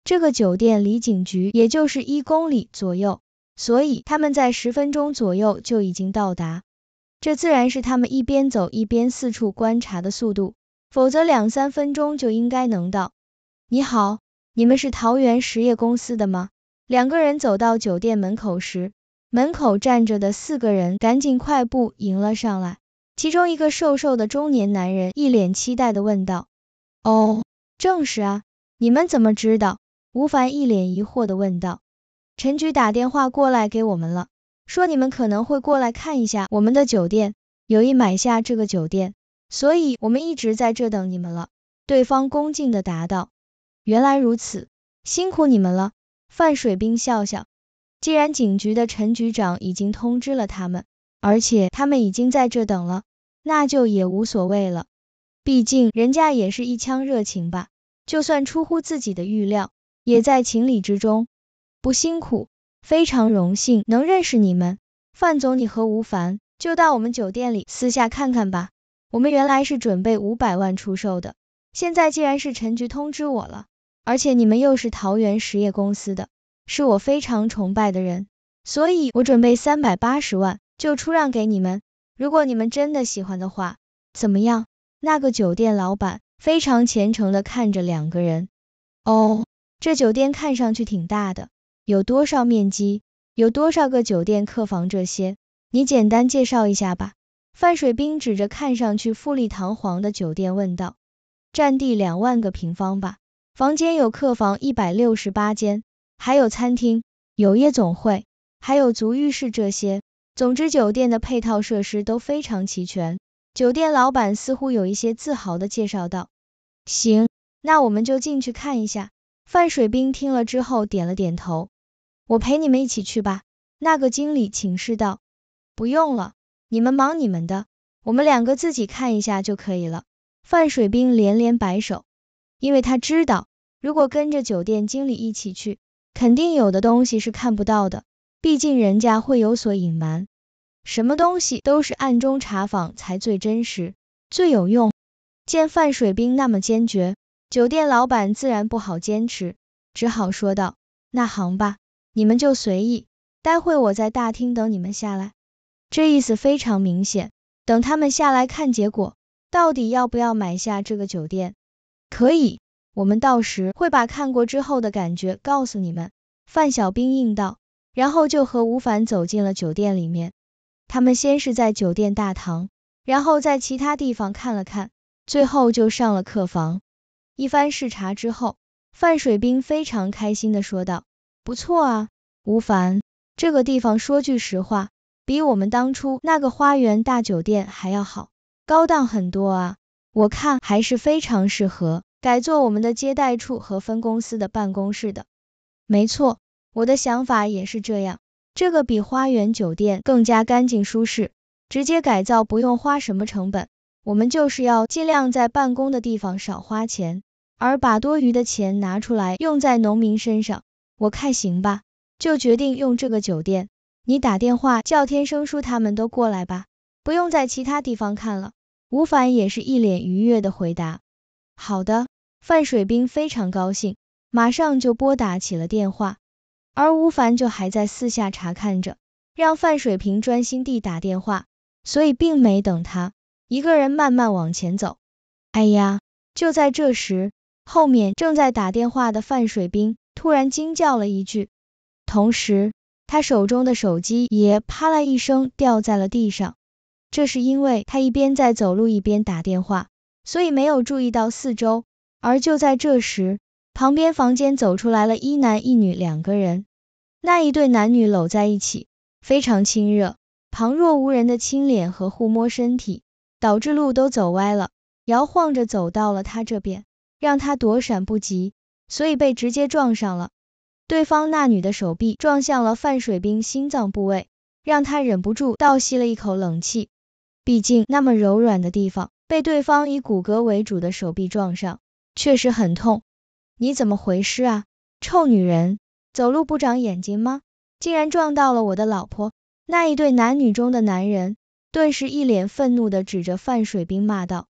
这个酒店离警局也就是一公里左右，所以他们在十分钟左右就已经到达，这自然是他们一边走一边四处观察的速度，否则两三分钟就应该能到。你好，你们是桃园实业公司的吗？两个人走到酒店门口时，门口站着的四个人赶紧快步迎了上来，其中一个瘦瘦的中年男人一脸期待的问道，哦。正是啊，你们怎么知道？吴凡一脸疑惑的问道。陈局打电话过来给我们了，说你们可能会过来看一下我们的酒店，有意买下这个酒店，所以我们一直在这等你们了。对方恭敬的答道。原来如此，辛苦你们了。范水兵笑笑，既然警局的陈局长已经通知了他们，而且他们已经在这等了，那就也无所谓了。毕竟人家也是一腔热情吧，就算出乎自己的预料，也在情理之中。不辛苦，非常荣幸能认识你们，范总你和吴凡就到我们酒店里私下看看吧。我们原来是准备五百万出售的，现在既然是陈局通知我了，而且你们又是桃园实业公司的，是我非常崇拜的人，所以我准备三百八十万就出让给你们。如果你们真的喜欢的话，怎么样？那个酒店老板非常虔诚的看着两个人，哦，这酒店看上去挺大的，有多少面积，有多少个酒店客房这些，你简单介绍一下吧。范水兵指着看上去富丽堂皇的酒店问道，占地两万个平方吧，房间有客房一百六十八间，还有餐厅，有夜总会，还有足浴室这些，总之酒店的配套设施都非常齐全。酒店老板似乎有一些自豪的介绍道：“行，那我们就进去看一下。”范水兵听了之后点了点头：“我陪你们一起去吧。”那个经理请示道：“不用了，你们忙你们的，我们两个自己看一下就可以了。”范水兵连连摆手，因为他知道，如果跟着酒店经理一起去，肯定有的东西是看不到的，毕竟人家会有所隐瞒。什么东西都是暗中查访才最真实、最有用。见范水兵那么坚决，酒店老板自然不好坚持，只好说道：“那行吧，你们就随意，待会我在大厅等你们下来。”这意思非常明显，等他们下来看结果，到底要不要买下这个酒店？可以，我们到时会把看过之后的感觉告诉你们。”范小兵应道，然后就和吴凡走进了酒店里面。他们先是在酒店大堂，然后在其他地方看了看，最后就上了客房。一番视察之后，范水兵非常开心的说道：“不错啊，吴凡，这个地方说句实话，比我们当初那个花园大酒店还要好，高档很多啊。我看还是非常适合改做我们的接待处和分公司的办公室的。”“没错，我的想法也是这样。”这个比花园酒店更加干净舒适，直接改造不用花什么成本。我们就是要尽量在办公的地方少花钱，而把多余的钱拿出来用在农民身上。我看行吧，就决定用这个酒店。你打电话叫天生叔他们都过来吧，不用在其他地方看了。吴凡也是一脸愉悦的回答：“好的。”范水兵非常高兴，马上就拨打起了电话。而吴凡就还在四下查看着，让范水平专心地打电话，所以并没等他，一个人慢慢往前走。哎呀！就在这时，后面正在打电话的范水兵突然惊叫了一句，同时他手中的手机也啪啦一声掉在了地上。这是因为他一边在走路一边打电话，所以没有注意到四周。而就在这时，旁边房间走出来了一男一女两个人，那一对男女搂在一起，非常亲热，旁若无人的亲脸和互摸身体，导致路都走歪了，摇晃着走到了他这边，让他躲闪不及，所以被直接撞上了。对方那女的手臂撞向了范水兵心脏部位，让他忍不住倒吸了一口冷气，毕竟那么柔软的地方被对方以骨骼为主的手臂撞上，确实很痛。你怎么回事啊，臭女人，走路不长眼睛吗？竟然撞到了我的老婆！那一对男女中的男人顿时一脸愤怒的指着范水兵骂道：“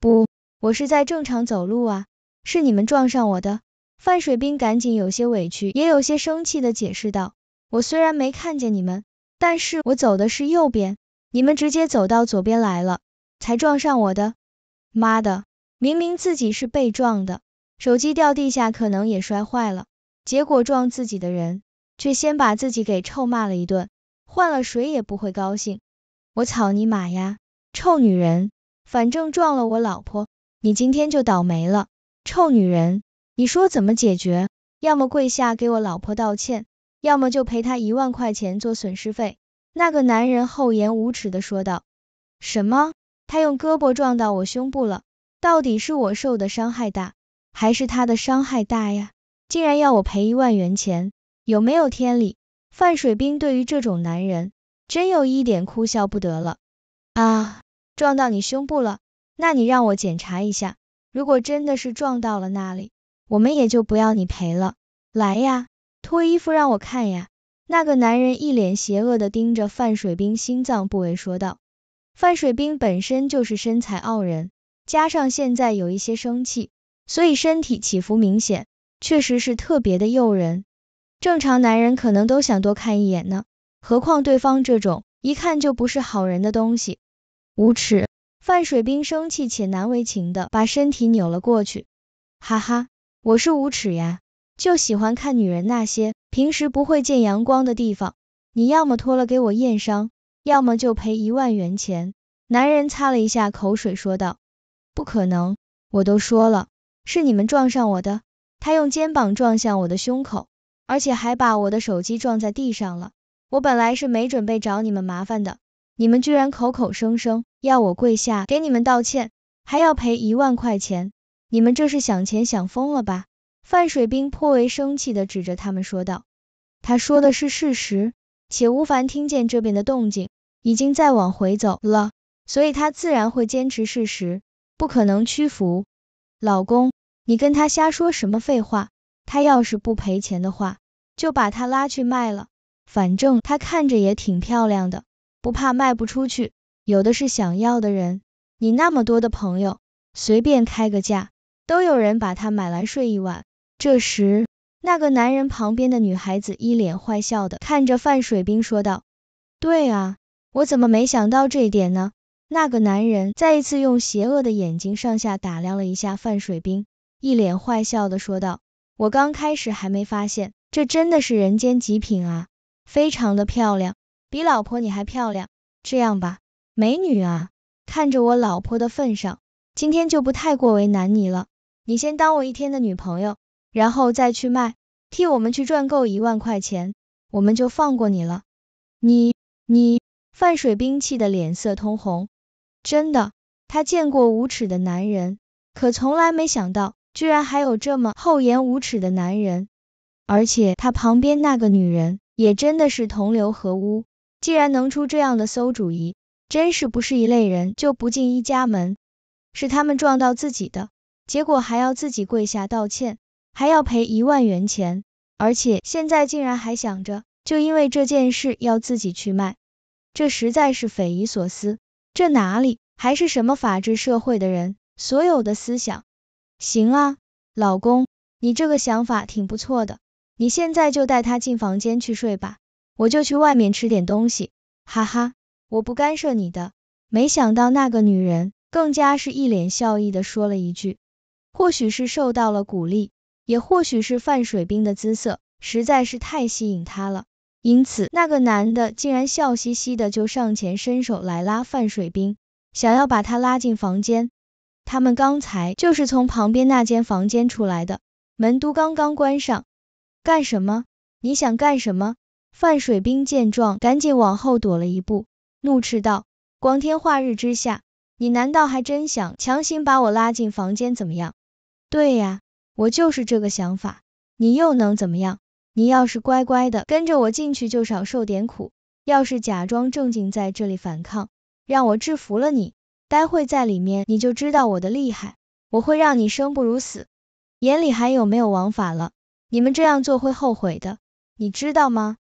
不，我是在正常走路啊，是你们撞上我的。”范水兵赶紧有些委屈，也有些生气的解释道：“我虽然没看见你们，但是我走的是右边，你们直接走到左边来了，才撞上我的。妈的，明明自己是被撞的。”手机掉地下可能也摔坏了，结果撞自己的人却先把自己给臭骂了一顿，换了谁也不会高兴。我操你妈呀，臭女人！反正撞了我老婆，你今天就倒霉了，臭女人！你说怎么解决？要么跪下给我老婆道歉，要么就赔她一万块钱做损失费。那个男人厚颜无耻的说道。什么？他用胳膊撞到我胸部了，到底是我受的伤害大？还是他的伤害大呀，竟然要我赔一万元钱，有没有天理？范水兵对于这种男人，真有一点哭笑不得了啊！撞到你胸部了，那你让我检查一下，如果真的是撞到了那里，我们也就不要你赔了。来呀，脱衣服让我看呀！那个男人一脸邪恶的盯着范水兵心脏部位说道。范水兵本身就是身材傲人，加上现在有一些生气。所以身体起伏明显，确实是特别的诱人，正常男人可能都想多看一眼呢，何况对方这种一看就不是好人的东西，无耻！范水兵生气且难为情的把身体扭了过去，哈哈，我是无耻呀，就喜欢看女人那些平时不会见阳光的地方，你要么脱了给我验伤，要么就赔一万元钱。男人擦了一下口水说道，不可能，我都说了。是你们撞上我的，他用肩膀撞向我的胸口，而且还把我的手机撞在地上了。我本来是没准备找你们麻烦的，你们居然口口声声要我跪下给你们道歉，还要赔一万块钱，你们这是想钱想疯了吧？范水兵颇为生气的指着他们说道。他说的是事实，且吴凡听见这边的动静，已经在往回走了，所以他自然会坚持事实，不可能屈服。老公，你跟他瞎说什么废话？他要是不赔钱的话，就把他拉去卖了，反正他看着也挺漂亮的，不怕卖不出去，有的是想要的人。你那么多的朋友，随便开个价，都有人把他买来睡一晚。这时，那个男人旁边的女孩子一脸坏笑的看着范水兵说道：“对啊，我怎么没想到这一点呢？”那个男人再一次用邪恶的眼睛上下打量了一下范水兵，一脸坏笑的说道：“我刚开始还没发现，这真的是人间极品啊，非常的漂亮，比老婆你还漂亮。这样吧，美女啊，看着我老婆的份上，今天就不太过为难你了。你先当我一天的女朋友，然后再去卖，替我们去赚够一万块钱，我们就放过你了。你你……范水兵气得脸色通红。”真的，他见过无耻的男人，可从来没想到，居然还有这么厚颜无耻的男人。而且他旁边那个女人，也真的是同流合污。既然能出这样的馊主意，真是不是一类人就不进一家门。是他们撞到自己的，结果还要自己跪下道歉，还要赔一万元钱，而且现在竟然还想着，就因为这件事要自己去卖，这实在是匪夷所思。这哪里还是什么法治社会的人？所有的思想，行啊，老公，你这个想法挺不错的，你现在就带他进房间去睡吧，我就去外面吃点东西，哈哈，我不干涉你的。没想到那个女人更加是一脸笑意的说了一句，或许是受到了鼓励，也或许是范水兵的姿色实在是太吸引他了。因此，那个男的竟然笑嘻嘻的就上前伸手来拉范水兵，想要把他拉进房间。他们刚才就是从旁边那间房间出来的，门都刚刚关上。干什么？你想干什么？范水兵见状，赶紧往后躲了一步，怒斥道：“光天化日之下，你难道还真想强行把我拉进房间？怎么样？”“对呀，我就是这个想法，你又能怎么样？”你要是乖乖的跟着我进去，就少受点苦；要是假装正经在这里反抗，让我制服了你，待会在里面你就知道我的厉害，我会让你生不如死。眼里还有没有王法了？你们这样做会后悔的，你知道吗？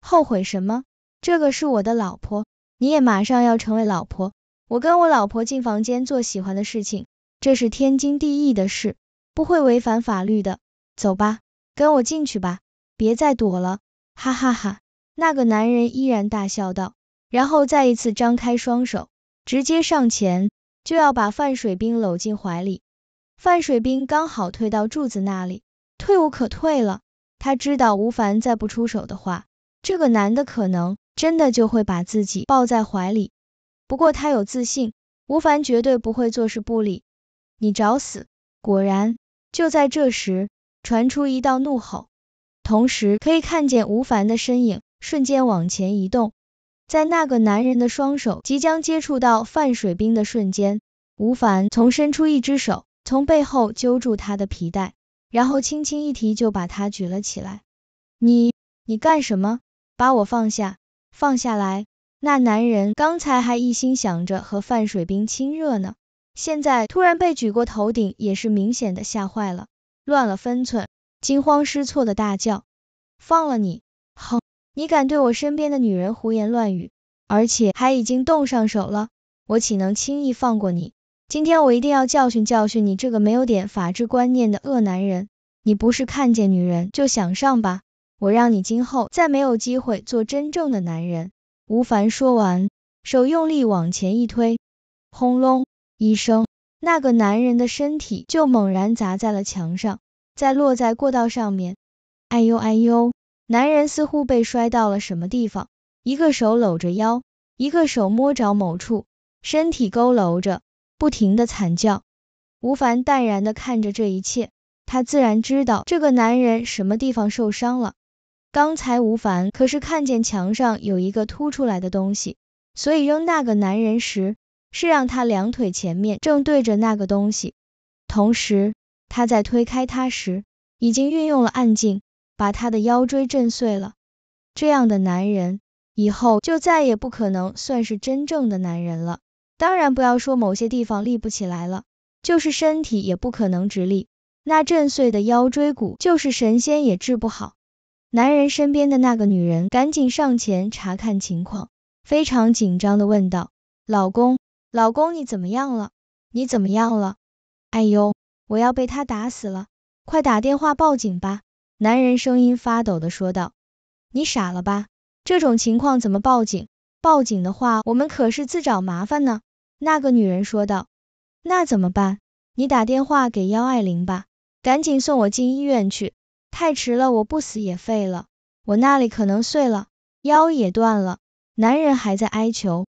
后悔什么？这个是我的老婆，你也马上要成为老婆，我跟我老婆进房间做喜欢的事情，这是天经地义的事，不会违反法律的。走吧，跟我进去吧。别再躲了，哈哈哈！那个男人依然大笑道，然后再一次张开双手，直接上前就要把范水兵搂进怀里。范水兵刚好退到柱子那里，退无可退了。他知道吴凡再不出手的话，这个男的可能真的就会把自己抱在怀里。不过他有自信，吴凡绝对不会坐视不理。你找死！果然，就在这时，传出一道怒吼。同时可以看见吴凡的身影瞬间往前移动，在那个男人的双手即将接触到范水兵的瞬间，吴凡从伸出一只手从背后揪住他的皮带，然后轻轻一提就把他举了起来。你你干什么？把我放下，放下来！那男人刚才还一心想着和范水兵亲热呢，现在突然被举过头顶，也是明显的吓坏了，乱了分寸。惊慌失措的大叫：“放了你！哼，你敢对我身边的女人胡言乱语，而且还已经动上手了，我岂能轻易放过你？今天我一定要教训教训你这个没有点法治观念的恶男人！你不是看见女人就想上吧？我让你今后再没有机会做真正的男人！”吴凡说完，手用力往前一推，轰隆一声，那个男人的身体就猛然砸在了墙上。在落在过道上面，哎呦哎呦！男人似乎被摔到了什么地方，一个手搂着腰，一个手摸着某处，身体佝偻着，不停的惨叫。吴凡淡然的看着这一切，他自然知道这个男人什么地方受伤了。刚才吴凡可是看见墙上有一个凸出来的东西，所以扔那个男人时，是让他两腿前面正对着那个东西，同时。他在推开他时，已经运用了暗劲，把他的腰椎震碎了。这样的男人，以后就再也不可能算是真正的男人了。当然，不要说某些地方立不起来了，就是身体也不可能直立。那震碎的腰椎骨，就是神仙也治不好。男人身边的那个女人赶紧上前查看情况，非常紧张的问道：“老公，老公你怎么样了？你怎么样了？哎呦！”我要被他打死了，快打电话报警吧！男人声音发抖的说道。你傻了吧？这种情况怎么报警？报警的话，我们可是自找麻烦呢。那个女人说道。那怎么办？你打电话给幺二零吧，赶紧送我进医院去。太迟了，我不死也废了，我那里可能碎了，腰也断了。男人还在哀求。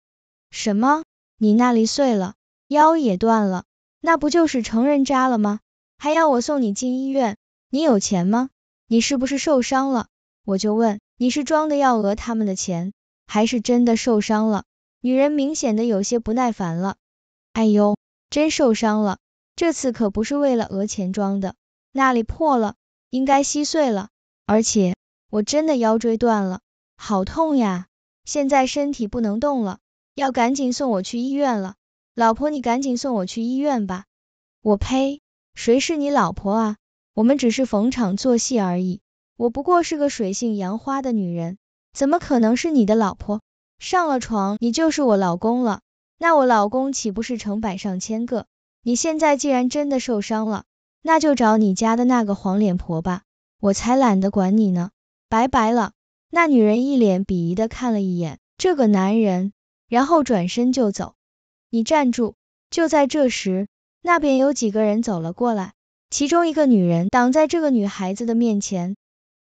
什么？你那里碎了，腰也断了？那不就是成人渣了吗？还要我送你进医院？你有钱吗？你是不是受伤了？我就问，你是装的要讹他们的钱，还是真的受伤了？女人明显的有些不耐烦了。哎呦，真受伤了，这次可不是为了讹钱装的，那里破了，应该稀碎了。而且我真的腰椎断了，好痛呀，现在身体不能动了，要赶紧送我去医院了。老婆，你赶紧送我去医院吧！我呸，谁是你老婆啊？我们只是逢场作戏而已。我不过是个水性杨花的女人，怎么可能是你的老婆？上了床，你就是我老公了。那我老公岂不是成百上千个？你现在既然真的受伤了，那就找你家的那个黄脸婆吧，我才懒得管你呢。拜拜了。那女人一脸鄙夷的看了一眼这个男人，然后转身就走。你站住！就在这时，那边有几个人走了过来，其中一个女人挡在这个女孩子的面前。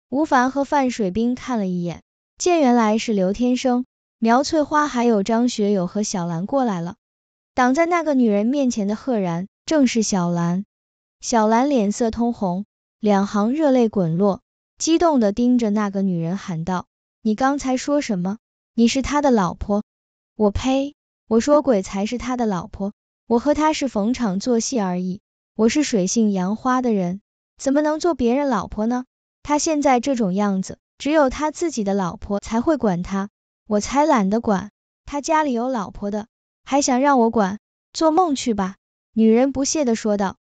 吴凡和范水兵看了一眼，见原来是刘天生、苗翠花还有张学友和小兰过来了。挡在那个女人面前的赫然正是小兰，小兰脸色通红，两行热泪滚落，激动的盯着那个女人喊道：“你刚才说什么？你是他的老婆？我呸！”我说鬼才是他的老婆，我和他是逢场作戏而已。我是水性杨花的人，怎么能做别人老婆呢？他现在这种样子，只有他自己的老婆才会管他，我才懒得管。他家里有老婆的，还想让我管，做梦去吧！女人不屑的说道。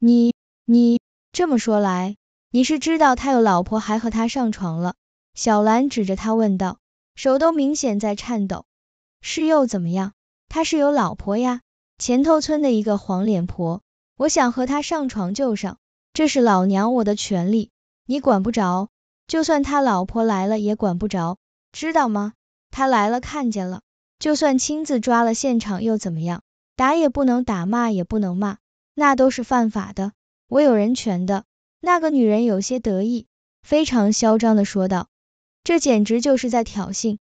你你这么说来，你是知道他有老婆还和他上床了？小兰指着他问道，手都明显在颤抖。是又怎么样？他是有老婆呀，前头村的一个黄脸婆，我想和他上床就上，这是老娘我的权利，你管不着，就算他老婆来了也管不着，知道吗？他来了看见了，就算亲自抓了现场又怎么样？打也不能打，骂也不能骂，那都是犯法的，我有人权的。那个女人有些得意，非常嚣张的说道，这简直就是在挑衅，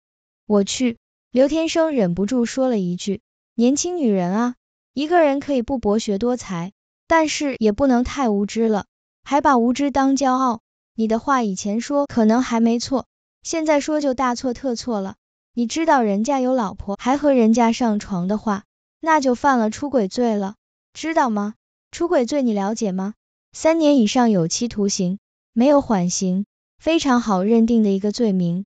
我去。刘天生忍不住说了一句：“年轻女人啊，一个人可以不博学多才，但是也不能太无知了，还把无知当骄傲。你的话以前说可能还没错，现在说就大错特错了。你知道人家有老婆还和人家上床的话，那就犯了出轨罪了，知道吗？出轨罪你了解吗？三年以上有期徒刑，没有缓刑，非常好认定的一个罪名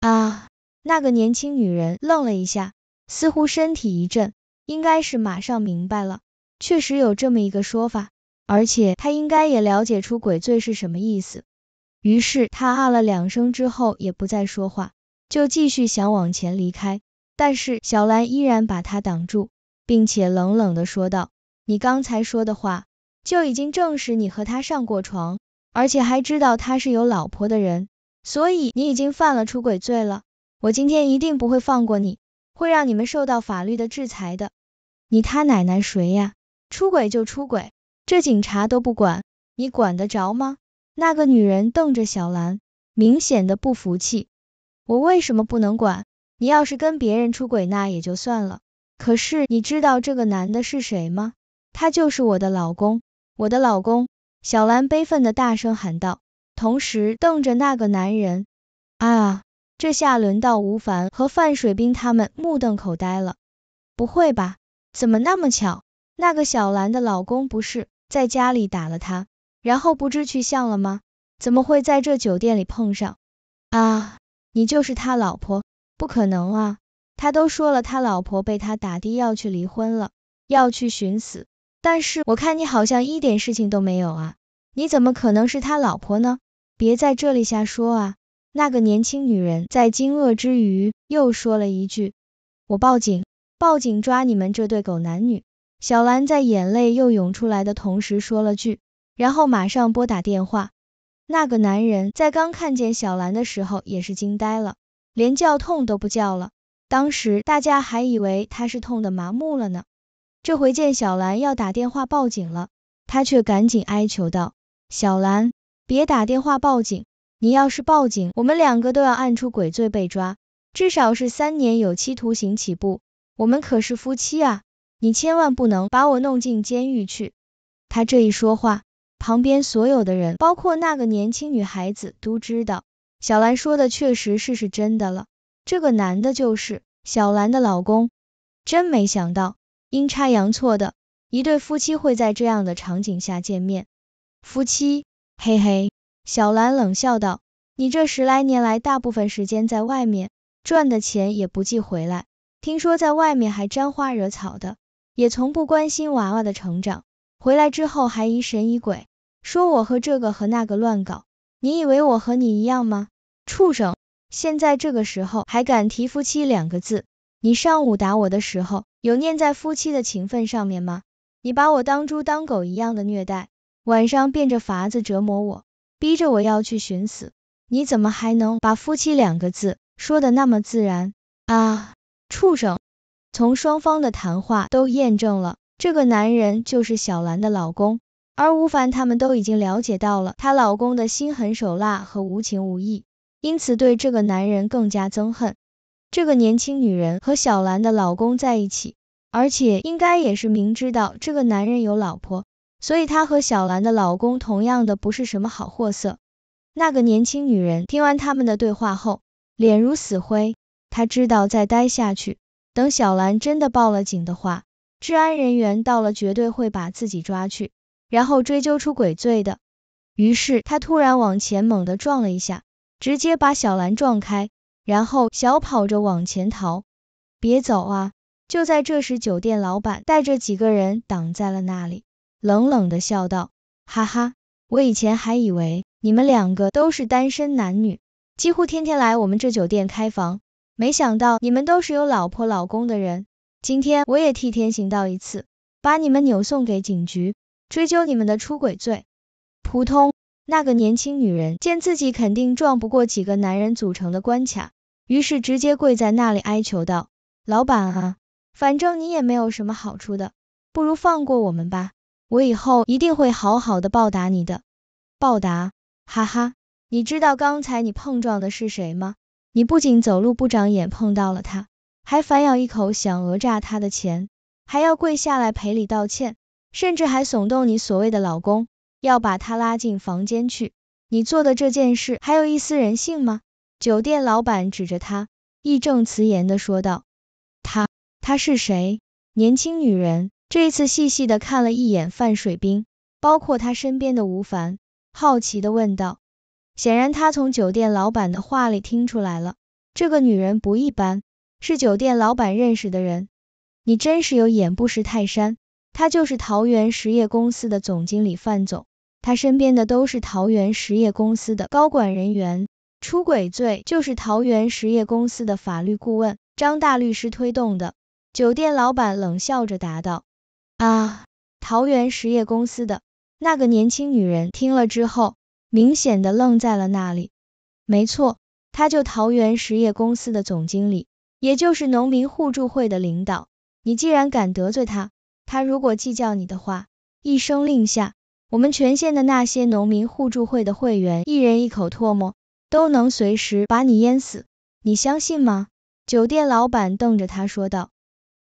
啊。”那个年轻女人愣了一下，似乎身体一震，应该是马上明白了，确实有这么一个说法，而且她应该也了解出轨罪是什么意思。于是她啊了两声之后，也不再说话，就继续想往前离开，但是小兰依然把她挡住，并且冷冷的说道：“你刚才说的话，就已经证实你和他上过床，而且还知道他是有老婆的人，所以你已经犯了出轨罪了。”我今天一定不会放过你，会让你们受到法律的制裁的。你他奶奶谁呀？出轨就出轨，这警察都不管，你管得着吗？那个女人瞪着小兰，明显的不服气。我为什么不能管？你要是跟别人出轨那也就算了，可是你知道这个男的是谁吗？他就是我的老公，我的老公！小兰悲愤的大声喊道，同时瞪着那个男人。啊！这下轮到吴凡和范水兵他们目瞪口呆了。不会吧？怎么那么巧？那个小兰的老公不是在家里打了她，然后不知去向了吗？怎么会在这酒店里碰上？啊，你就是他老婆？不可能啊！他都说了，他老婆被他打的要去离婚了，要去寻死。但是我看你好像一点事情都没有啊？你怎么可能是他老婆呢？别在这里瞎说啊！那个年轻女人在惊愕之余，又说了一句：“我报警，报警抓你们这对狗男女。”小兰在眼泪又涌出来的同时说了句，然后马上拨打电话。那个男人在刚看见小兰的时候也是惊呆了，连叫痛都不叫了。当时大家还以为他是痛的麻木了呢，这回见小兰要打电话报警了，他却赶紧哀求道：“小兰，别打电话报警。”你要是报警，我们两个都要按出鬼罪被抓，至少是三年有期徒刑起步。我们可是夫妻啊，你千万不能把我弄进监狱去。他这一说话，旁边所有的人，包括那个年轻女孩子，都知道小兰说的确实是是真的了。这个男的就是小兰的老公，真没想到阴差阳错的一对夫妻会在这样的场景下见面。夫妻，嘿嘿。小兰冷笑道：“你这十来年来，大部分时间在外面赚的钱也不寄回来，听说在外面还沾花惹草的，也从不关心娃娃的成长。回来之后还疑神疑鬼，说我和这个和那个乱搞。你以为我和你一样吗？畜生！现在这个时候还敢提夫妻两个字？你上午打我的时候，有念在夫妻的情分上面吗？你把我当猪当狗一样的虐待，晚上变着法子折磨我。”逼着我要去寻死，你怎么还能把夫妻两个字说的那么自然？啊？畜生！从双方的谈话都验证了，这个男人就是小兰的老公，而吴凡他们都已经了解到了她老公的心狠手辣和无情无义，因此对这个男人更加憎恨。这个年轻女人和小兰的老公在一起，而且应该也是明知道这个男人有老婆。所以她和小兰的老公同样的不是什么好货色。那个年轻女人听完他们的对话后，脸如死灰。她知道再待下去，等小兰真的报了警的话，治安人员到了绝对会把自己抓去，然后追究出鬼罪的。于是她突然往前猛地撞了一下，直接把小兰撞开，然后小跑着往前逃。别走啊！就在这时，酒店老板带着几个人挡在了那里。冷冷的笑道，哈哈，我以前还以为你们两个都是单身男女，几乎天天来我们这酒店开房，没想到你们都是有老婆老公的人。今天我也替天行道一次，把你们扭送给警局，追究你们的出轨罪。扑通，那个年轻女人见自己肯定撞不过几个男人组成的关卡，于是直接跪在那里哀求道，老板啊，反正你也没有什么好处的，不如放过我们吧。我以后一定会好好的报答你的，报答，哈哈，你知道刚才你碰撞的是谁吗？你不仅走路不长眼碰到了他，还反咬一口想讹诈他的钱，还要跪下来赔礼道歉，甚至还怂动你所谓的老公要把他拉进房间去，你做的这件事还有一丝人性吗？酒店老板指着他，义正辞严的说道，他，他是谁？年轻女人。这次细细的看了一眼范水兵，包括他身边的吴凡，好奇的问道。显然他从酒店老板的话里听出来了，这个女人不一般，是酒店老板认识的人。你真是有眼不识泰山，他就是桃园实业公司的总经理范总，他身边的都是桃园实业公司的高管人员。出轨罪就是桃园实业公司的法律顾问张大律师推动的。酒店老板冷笑着答道。啊！桃园实业公司的那个年轻女人听了之后，明显的愣在了那里。没错，她就桃园实业公司的总经理，也就是农民互助会的领导。你既然敢得罪他，他如果计较你的话，一声令下，我们全县的那些农民互助会的会员，一人一口唾沫，都能随时把你淹死。你相信吗？酒店老板瞪着他说道。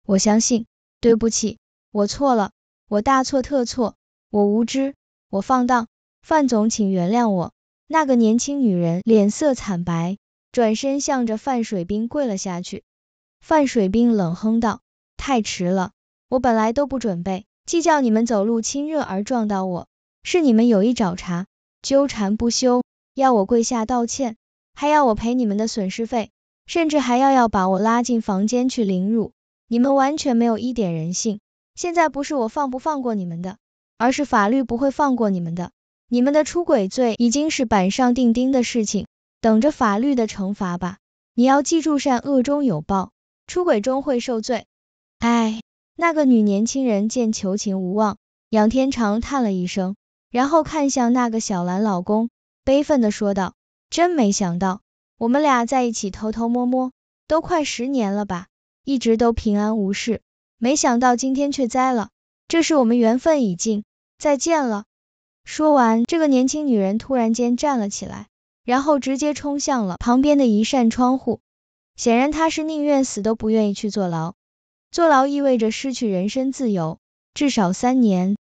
我相信。对不起。我错了，我大错特错，我无知，我放荡，范总，请原谅我。那个年轻女人脸色惨白，转身向着范水兵跪了下去。范水兵冷哼道：“太迟了，我本来都不准备计较你们走路亲热而撞到我，是你们有意找茬，纠缠不休，要我跪下道歉，还要我赔你们的损失费，甚至还要要把我拉进房间去凌辱，你们完全没有一点人性。”现在不是我放不放过你们的，而是法律不会放过你们的。你们的出轨罪已经是板上钉钉的事情，等着法律的惩罚吧。你要记住，善恶终有报，出轨终会受罪。哎，那个女年轻人见求情无望，仰天长叹了一声，然后看向那个小兰老公，悲愤的说道：“真没想到，我们俩在一起偷偷摸摸，都快十年了吧，一直都平安无事。”没想到今天却栽了，这是我们缘分已尽，再见了。说完，这个年轻女人突然间站了起来，然后直接冲向了旁边的一扇窗户，显然她是宁愿死都不愿意去坐牢，坐牢意味着失去人身自由，至少三年，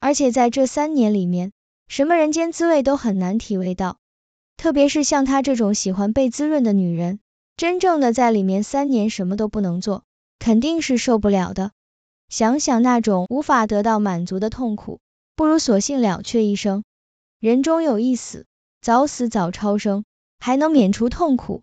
而且在这三年里面，什么人间滋味都很难体味到，特别是像她这种喜欢被滋润的女人，真正的在里面三年什么都不能做。肯定是受不了的，想想那种无法得到满足的痛苦，不如索性了却一生。人终有一死，早死早超生，还能免除痛苦。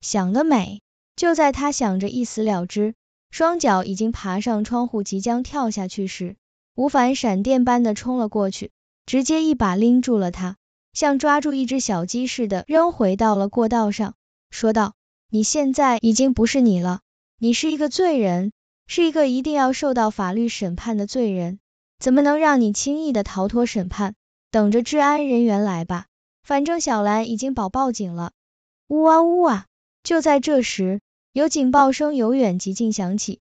想得美！就在他想着一死了之，双脚已经爬上窗户即将跳下去时，吴凡闪电般的冲了过去，直接一把拎住了他，像抓住一只小鸡似的扔回到了过道上，说道：“你现在已经不是你了。”你是一个罪人，是一个一定要受到法律审判的罪人，怎么能让你轻易的逃脱审判？等着治安人员来吧，反正小兰已经保报警了。呜啊呜啊！就在这时，有警报声由远及近响起，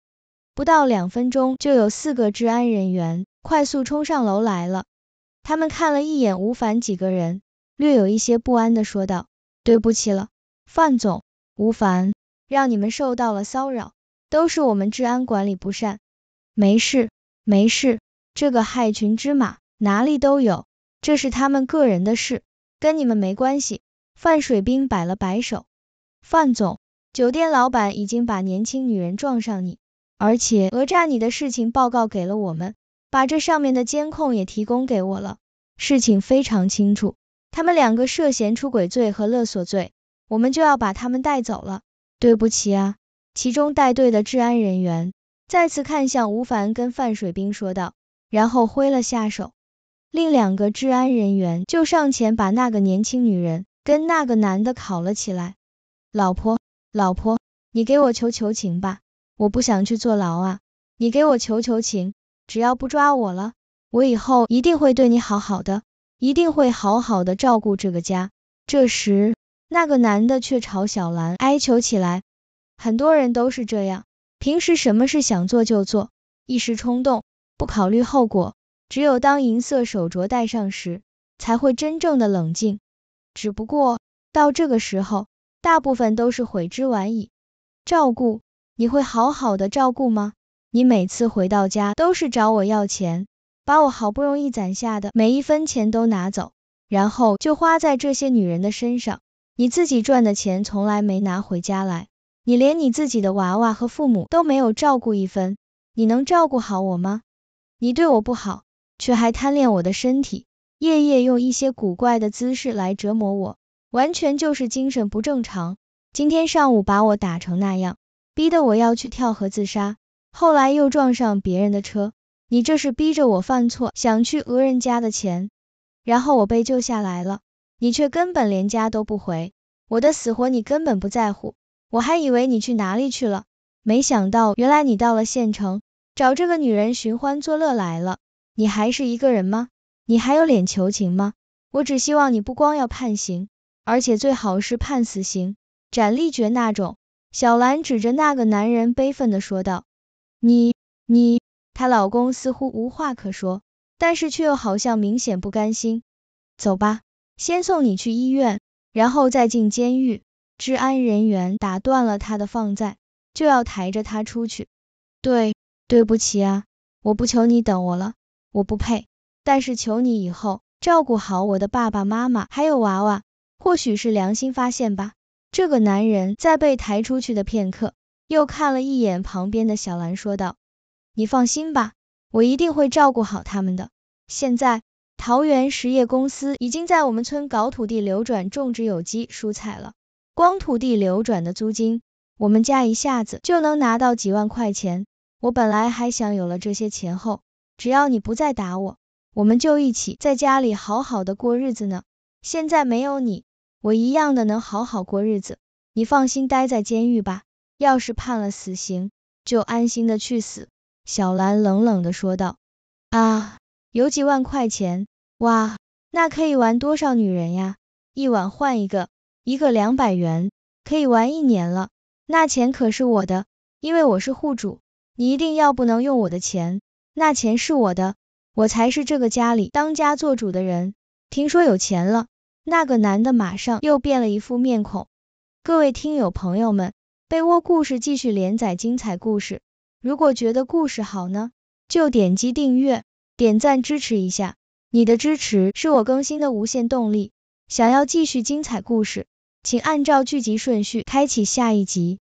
不到两分钟，就有四个治安人员快速冲上楼来了。他们看了一眼吴凡几个人，略有一些不安的说道：“对不起了，范总。”吴凡。让你们受到了骚扰，都是我们治安管理不善。没事，没事，这个害群之马哪里都有，这是他们个人的事，跟你们没关系。范水兵摆了摆手。范总，酒店老板已经把年轻女人撞上你，而且讹诈你的事情报告给了我们，把这上面的监控也提供给我了，事情非常清楚，他们两个涉嫌出轨罪和勒索罪，我们就要把他们带走了。对不起啊！其中带队的治安人员再次看向吴凡跟范水兵说道，然后挥了下手，另两个治安人员就上前把那个年轻女人跟那个男的拷了起来。老婆，老婆，你给我求求情吧，我不想去坐牢啊，你给我求求情，只要不抓我了，我以后一定会对你好好的，一定会好好的照顾这个家。这时，那个男的却朝小兰哀求起来。很多人都是这样，平时什么事想做就做，一时冲动不考虑后果。只有当银色手镯戴上时，才会真正的冷静。只不过到这个时候，大部分都是悔之晚矣。照顾，你会好好的照顾吗？你每次回到家都是找我要钱，把我好不容易攒下的每一分钱都拿走，然后就花在这些女人的身上。你自己赚的钱从来没拿回家来，你连你自己的娃娃和父母都没有照顾一分，你能照顾好我吗？你对我不好，却还贪恋我的身体，夜夜用一些古怪的姿势来折磨我，完全就是精神不正常。今天上午把我打成那样，逼得我要去跳河自杀，后来又撞上别人的车，你这是逼着我犯错，想去讹人家的钱，然后我被救下来了。你却根本连家都不回，我的死活你根本不在乎，我还以为你去哪里去了，没想到原来你到了县城，找这个女人寻欢作乐来了。你还是一个人吗？你还有脸求情吗？我只希望你不光要判刑，而且最好是判死刑，斩立决那种。小兰指着那个男人，悲愤的说道：“你，你……”她老公似乎无话可说，但是却又好像明显不甘心。走吧。先送你去医院，然后再进监狱。治安人员打断了他的放在，就要抬着他出去。对，对不起啊，我不求你等我了，我不配。但是求你以后照顾好我的爸爸妈妈还有娃娃。或许是良心发现吧，这个男人在被抬出去的片刻，又看了一眼旁边的小兰，说道：“你放心吧，我一定会照顾好他们的。”现在。桃园实业公司已经在我们村搞土地流转，种植有机蔬菜了。光土地流转的租金，我们家一下子就能拿到几万块钱。我本来还想有了这些钱后，只要你不再打我，我们就一起在家里好好的过日子呢。现在没有你，我一样的能好好过日子。你放心待在监狱吧，要是判了死刑，就安心的去死。”小兰冷冷的说道。啊。有几万块钱，哇，那可以玩多少女人呀？一晚换一个，一个两百元，可以玩一年了。那钱可是我的，因为我是户主，你一定要不能用我的钱，那钱是我的，我才是这个家里当家做主的人。听说有钱了，那个男的马上又变了一副面孔。各位听友朋友们，被窝故事继续连载精彩故事，如果觉得故事好呢，就点击订阅。点赞支持一下，你的支持是我更新的无限动力。想要继续精彩故事，请按照剧集顺序开启下一集。